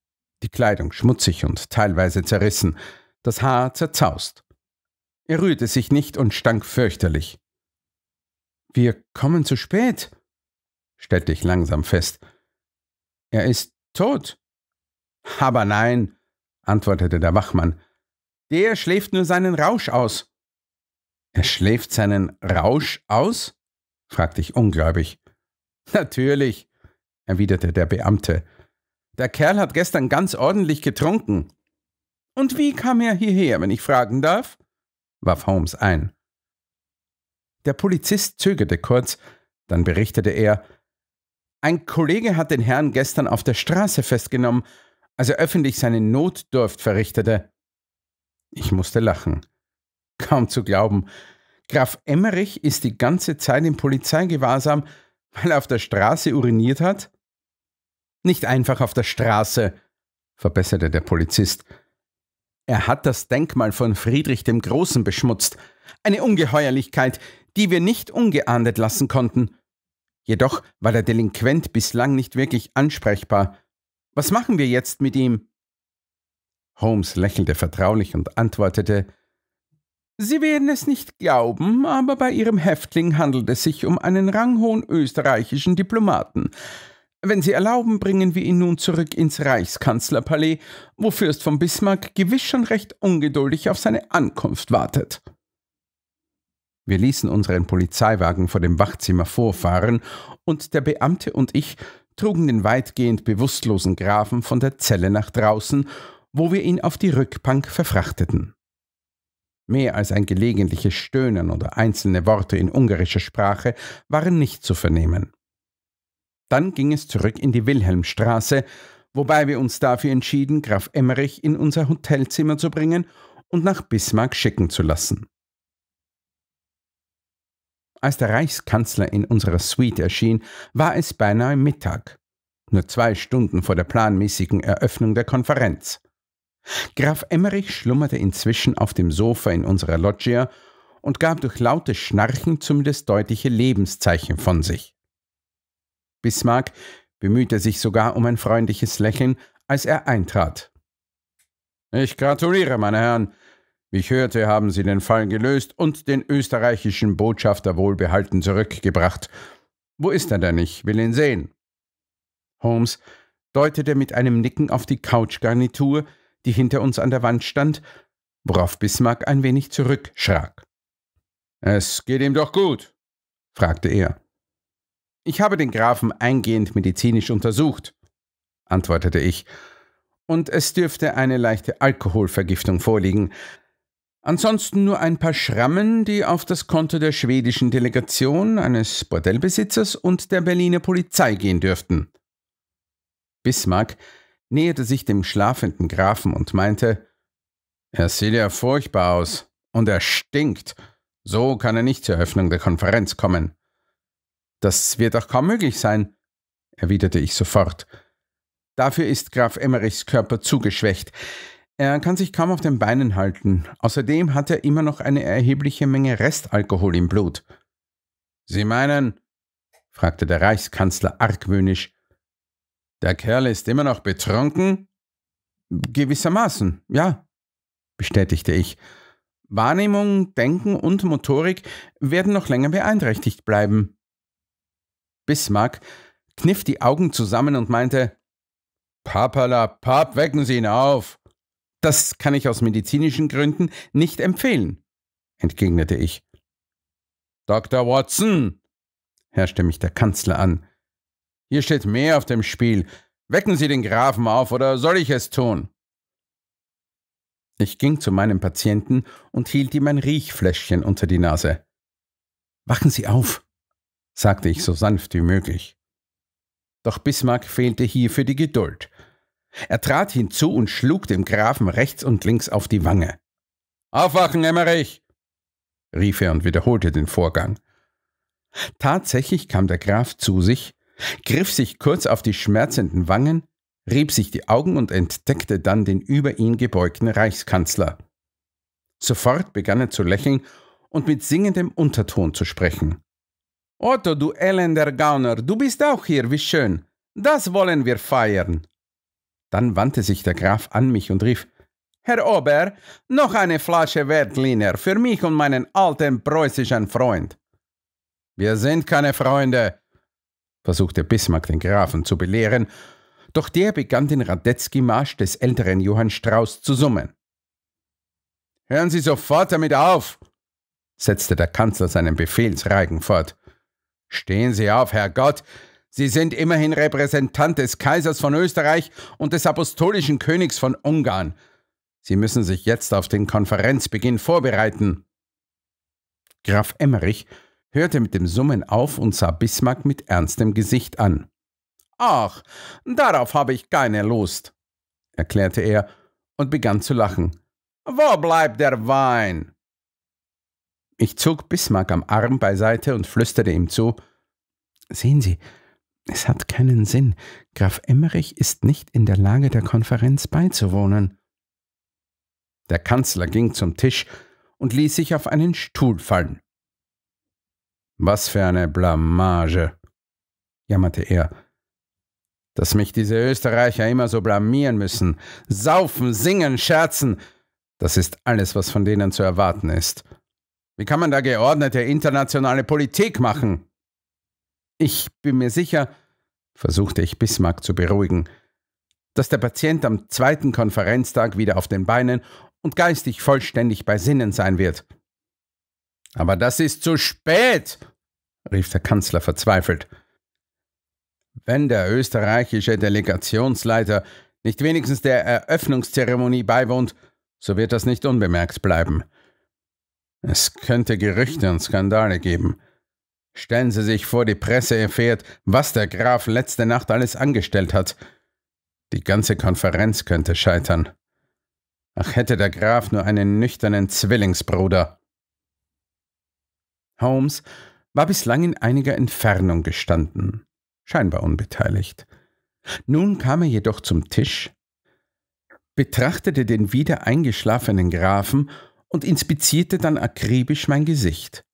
die Kleidung schmutzig und teilweise zerrissen, das Haar zerzaust. Er rührte sich nicht und stank fürchterlich. Wir kommen zu spät, stellte ich langsam fest. Er ist tot. Aber nein, antwortete der Wachmann. Der schläft nur seinen Rausch aus. Er schläft seinen Rausch aus? fragte ich ungläubig. Natürlich, erwiderte der Beamte. Der Kerl hat gestern ganz ordentlich getrunken. Und wie kam er hierher, wenn ich fragen darf? warf Holmes ein. Der Polizist zögerte kurz, dann berichtete er, ein Kollege hat den Herrn gestern auf der Straße festgenommen, als er öffentlich seine Notdurft verrichtete. Ich musste lachen. Kaum zu glauben. Graf Emmerich ist die ganze Zeit im Polizeigewahrsam, weil er auf der Straße uriniert hat? nicht einfach auf der Straße, verbesserte der Polizist. Er hat das Denkmal von Friedrich dem Großen beschmutzt, eine Ungeheuerlichkeit, die wir nicht ungeahndet lassen konnten. Jedoch war der Delinquent bislang nicht wirklich ansprechbar. Was machen wir jetzt mit ihm? Holmes lächelte vertraulich und antwortete Sie werden es nicht glauben, aber bei Ihrem Häftling handelt es sich um einen ranghohen österreichischen Diplomaten. Wenn Sie erlauben, bringen wir ihn nun zurück ins Reichskanzlerpalais, wo Fürst von Bismarck gewiss schon recht ungeduldig auf seine Ankunft wartet. Wir ließen unseren Polizeiwagen vor dem Wachzimmer vorfahren, und der Beamte und ich trugen den weitgehend bewusstlosen Grafen von der Zelle nach draußen, wo wir ihn auf die Rückbank verfrachteten. Mehr als ein gelegentliches Stöhnen oder einzelne Worte in ungarischer Sprache waren nicht zu vernehmen. Dann ging es zurück in die Wilhelmstraße, wobei wir uns dafür entschieden, Graf Emmerich in unser Hotelzimmer zu bringen und nach Bismarck schicken zu lassen. Als der Reichskanzler in unserer Suite erschien, war es beinahe Mittag, nur zwei Stunden vor der planmäßigen Eröffnung der Konferenz. Graf Emmerich schlummerte inzwischen auf dem Sofa in unserer Loggia und gab durch lautes Schnarchen zumindest deutliche Lebenszeichen von sich. Bismarck bemühte sich sogar um ein freundliches Lächeln, als er eintrat. Ich gratuliere, meine Herren. Wie ich hörte, haben Sie den Fall gelöst und den österreichischen Botschafter wohlbehalten zurückgebracht. Wo ist er denn? Ich will ihn sehen. Holmes deutete mit einem Nicken auf die Couchgarnitur, die hinter uns an der Wand stand, worauf Bismarck ein wenig zurückschrak. Es geht ihm doch gut, fragte er. Ich habe den Grafen eingehend medizinisch untersucht, antwortete ich, und es dürfte eine leichte Alkoholvergiftung vorliegen. Ansonsten nur ein paar Schrammen, die auf das Konto der schwedischen Delegation, eines Bordellbesitzers und der Berliner Polizei gehen dürften. Bismarck näherte sich dem schlafenden Grafen und meinte, er sieht ja furchtbar aus und er stinkt. So kann er nicht zur Eröffnung der Konferenz kommen. Das wird auch kaum möglich sein, erwiderte ich sofort. Dafür ist Graf Emmerichs Körper zu geschwächt. Er kann sich kaum auf den Beinen halten. Außerdem hat er immer noch eine erhebliche Menge Restalkohol im Blut. Sie meinen, fragte der Reichskanzler argwöhnisch, der Kerl ist immer noch betrunken? Gewissermaßen, ja, bestätigte ich. Wahrnehmung, Denken und Motorik werden noch länger beeinträchtigt bleiben. Bismarck, kniff die Augen zusammen und meinte: Papala, Pap, wecken Sie ihn auf! Das kann ich aus medizinischen Gründen nicht empfehlen, entgegnete ich. Dr. Watson, herrschte mich der Kanzler an. Hier steht mehr auf dem Spiel. Wecken Sie den Grafen auf oder soll ich es tun? Ich ging zu meinem Patienten und hielt ihm ein Riechfläschchen unter die Nase. Wachen Sie auf, sagte ich so sanft wie möglich. Doch Bismarck fehlte hierfür die Geduld. Er trat hinzu und schlug dem Grafen rechts und links auf die Wange. Aufwachen, Emmerich! rief er und wiederholte den Vorgang. Tatsächlich kam der Graf zu sich, griff sich kurz auf die schmerzenden Wangen, rieb sich die Augen und entdeckte dann den über ihn gebeugten Reichskanzler. Sofort begann er zu lächeln und mit singendem Unterton zu sprechen. Otto, du elender Gauner, du bist auch hier, wie schön. Das wollen wir feiern. Dann wandte sich der Graf an mich und rief, Herr Ober, noch eine Flasche Wertliner für mich und meinen alten preußischen Freund. Wir sind keine Freunde, versuchte Bismarck den Grafen zu belehren, doch der begann den Radetzky-Marsch des älteren Johann Strauß zu summen. Hören Sie sofort damit auf, setzte der Kanzler seinen Befehlsreigen fort. Stehen Sie auf, Herr Gott! Sie sind immerhin Repräsentant des Kaisers von Österreich und des apostolischen Königs von Ungarn. Sie müssen sich jetzt auf den Konferenzbeginn vorbereiten. Graf Emmerich hörte mit dem Summen auf und sah Bismarck mit ernstem Gesicht an. Ach, darauf habe ich keine Lust, erklärte er und begann zu lachen. Wo bleibt der Wein? Ich zog Bismarck am Arm beiseite und flüsterte ihm zu Sehen Sie, es hat keinen Sinn. Graf Emmerich ist nicht in der Lage, der Konferenz beizuwohnen. Der Kanzler ging zum Tisch und ließ sich auf einen Stuhl fallen. Was für eine Blamage, jammerte er. Dass mich diese Österreicher immer so blamieren müssen. Saufen, singen, scherzen, das ist alles, was von denen zu erwarten ist. Wie kann man da geordnete internationale Politik machen? Ich bin mir sicher, versuchte ich Bismarck zu beruhigen, dass der Patient am zweiten Konferenztag wieder auf den Beinen und geistig vollständig bei Sinnen sein wird. Aber das ist zu spät, rief der Kanzler verzweifelt. Wenn der österreichische Delegationsleiter nicht wenigstens der Eröffnungszeremonie beiwohnt, so wird das nicht unbemerkt bleiben. Es könnte Gerüchte und Skandale geben. Stellen Sie sich vor, die Presse erfährt, was der Graf letzte Nacht alles angestellt hat. Die ganze Konferenz könnte scheitern. Ach, hätte der Graf nur einen nüchternen Zwillingsbruder. Holmes war bislang in einiger Entfernung gestanden, scheinbar unbeteiligt. Nun kam er jedoch zum Tisch, betrachtete den wieder eingeschlafenen Grafen und inspizierte dann akribisch mein Gesicht.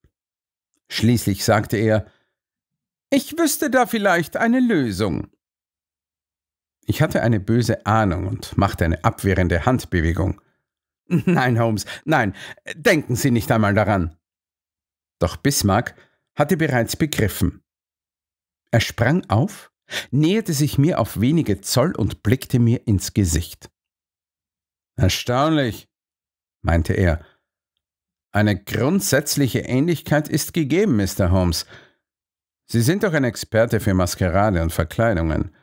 Schließlich sagte er, ich wüsste da vielleicht eine Lösung. Ich hatte eine böse Ahnung und machte eine abwehrende Handbewegung. Mhm. Nein, Holmes, nein, denken Sie nicht einmal daran. Doch Bismarck hatte bereits begriffen. Er sprang auf, näherte sich mir auf wenige Zoll und blickte mir ins Gesicht. Erstaunlich, meinte er, eine grundsätzliche Ähnlichkeit ist gegeben, Mr. Holmes. Sie sind doch ein Experte für Maskerade und Verkleidungen.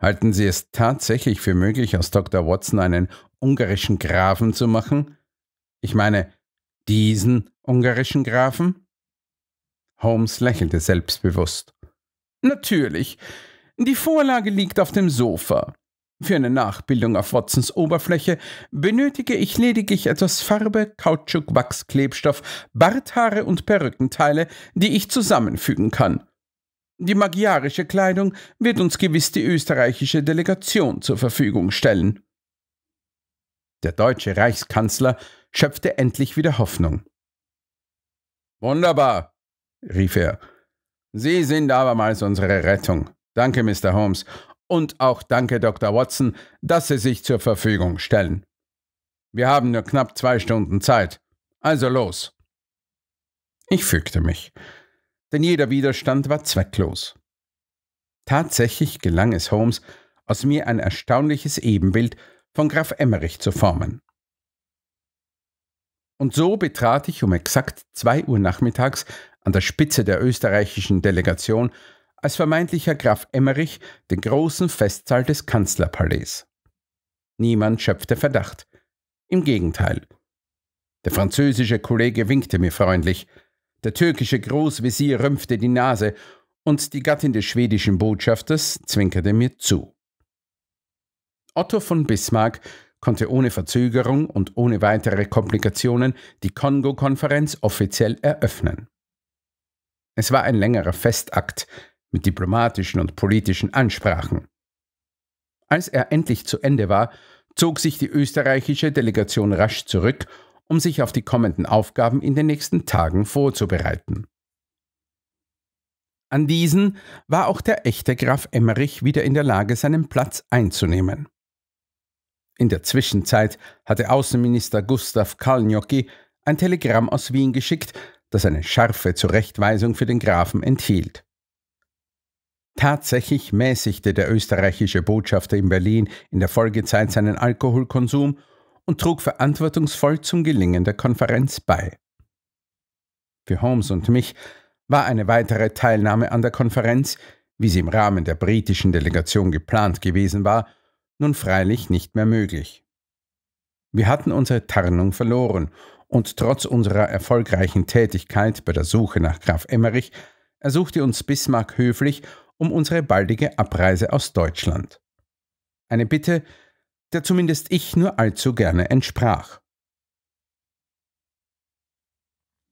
Halten Sie es tatsächlich für möglich, aus Dr. Watson einen ungarischen Grafen zu machen? Ich meine, diesen ungarischen Grafen? Holmes lächelte selbstbewusst. Natürlich. Die Vorlage liegt auf dem Sofa. Für eine Nachbildung auf Watsons Oberfläche benötige ich lediglich etwas Farbe, Kautschuk, Wachs, Klebstoff, Barthaare und Perückenteile, die ich zusammenfügen kann. Die magiarische Kleidung wird uns gewiss die österreichische Delegation zur Verfügung stellen. Der deutsche Reichskanzler schöpfte endlich wieder Hoffnung. Wunderbar, rief er. Sie sind abermals unsere Rettung. Danke, Mr. Holmes und auch danke Dr. Watson, dass Sie sich zur Verfügung stellen. Wir haben nur knapp zwei Stunden Zeit. Also los. Ich fügte mich, denn jeder Widerstand war zwecklos. Tatsächlich gelang es Holmes, aus mir ein erstaunliches Ebenbild von Graf Emmerich zu formen. Und so betrat ich um exakt zwei Uhr nachmittags an der Spitze der österreichischen Delegation als vermeintlicher Graf Emmerich den großen Festsaal des Kanzlerpalais. Niemand schöpfte Verdacht. Im Gegenteil. Der französische Kollege winkte mir freundlich, der türkische Großvezier rümpfte die Nase und die Gattin des schwedischen Botschafters zwinkerte mir zu. Otto von Bismarck konnte ohne Verzögerung und ohne weitere Komplikationen die Kongo-Konferenz offiziell eröffnen. Es war ein längerer Festakt, mit diplomatischen und politischen Ansprachen. Als er endlich zu Ende war, zog sich die österreichische Delegation rasch zurück, um sich auf die kommenden Aufgaben in den nächsten Tagen vorzubereiten. An diesen war auch der echte Graf Emmerich wieder in der Lage, seinen Platz einzunehmen. In der Zwischenzeit hatte Außenminister Gustav Kalnjocki ein Telegramm aus Wien geschickt, das eine scharfe Zurechtweisung für den Grafen enthielt. Tatsächlich mäßigte der österreichische Botschafter in Berlin in der Folgezeit seinen Alkoholkonsum und trug verantwortungsvoll zum Gelingen der Konferenz bei. Für Holmes und mich war eine weitere Teilnahme an der Konferenz, wie sie im Rahmen der britischen Delegation geplant gewesen war, nun freilich nicht mehr möglich. Wir hatten unsere Tarnung verloren und trotz unserer erfolgreichen Tätigkeit bei der Suche nach Graf Emmerich ersuchte uns Bismarck höflich um unsere baldige Abreise aus Deutschland. Eine Bitte, der zumindest ich nur allzu gerne entsprach.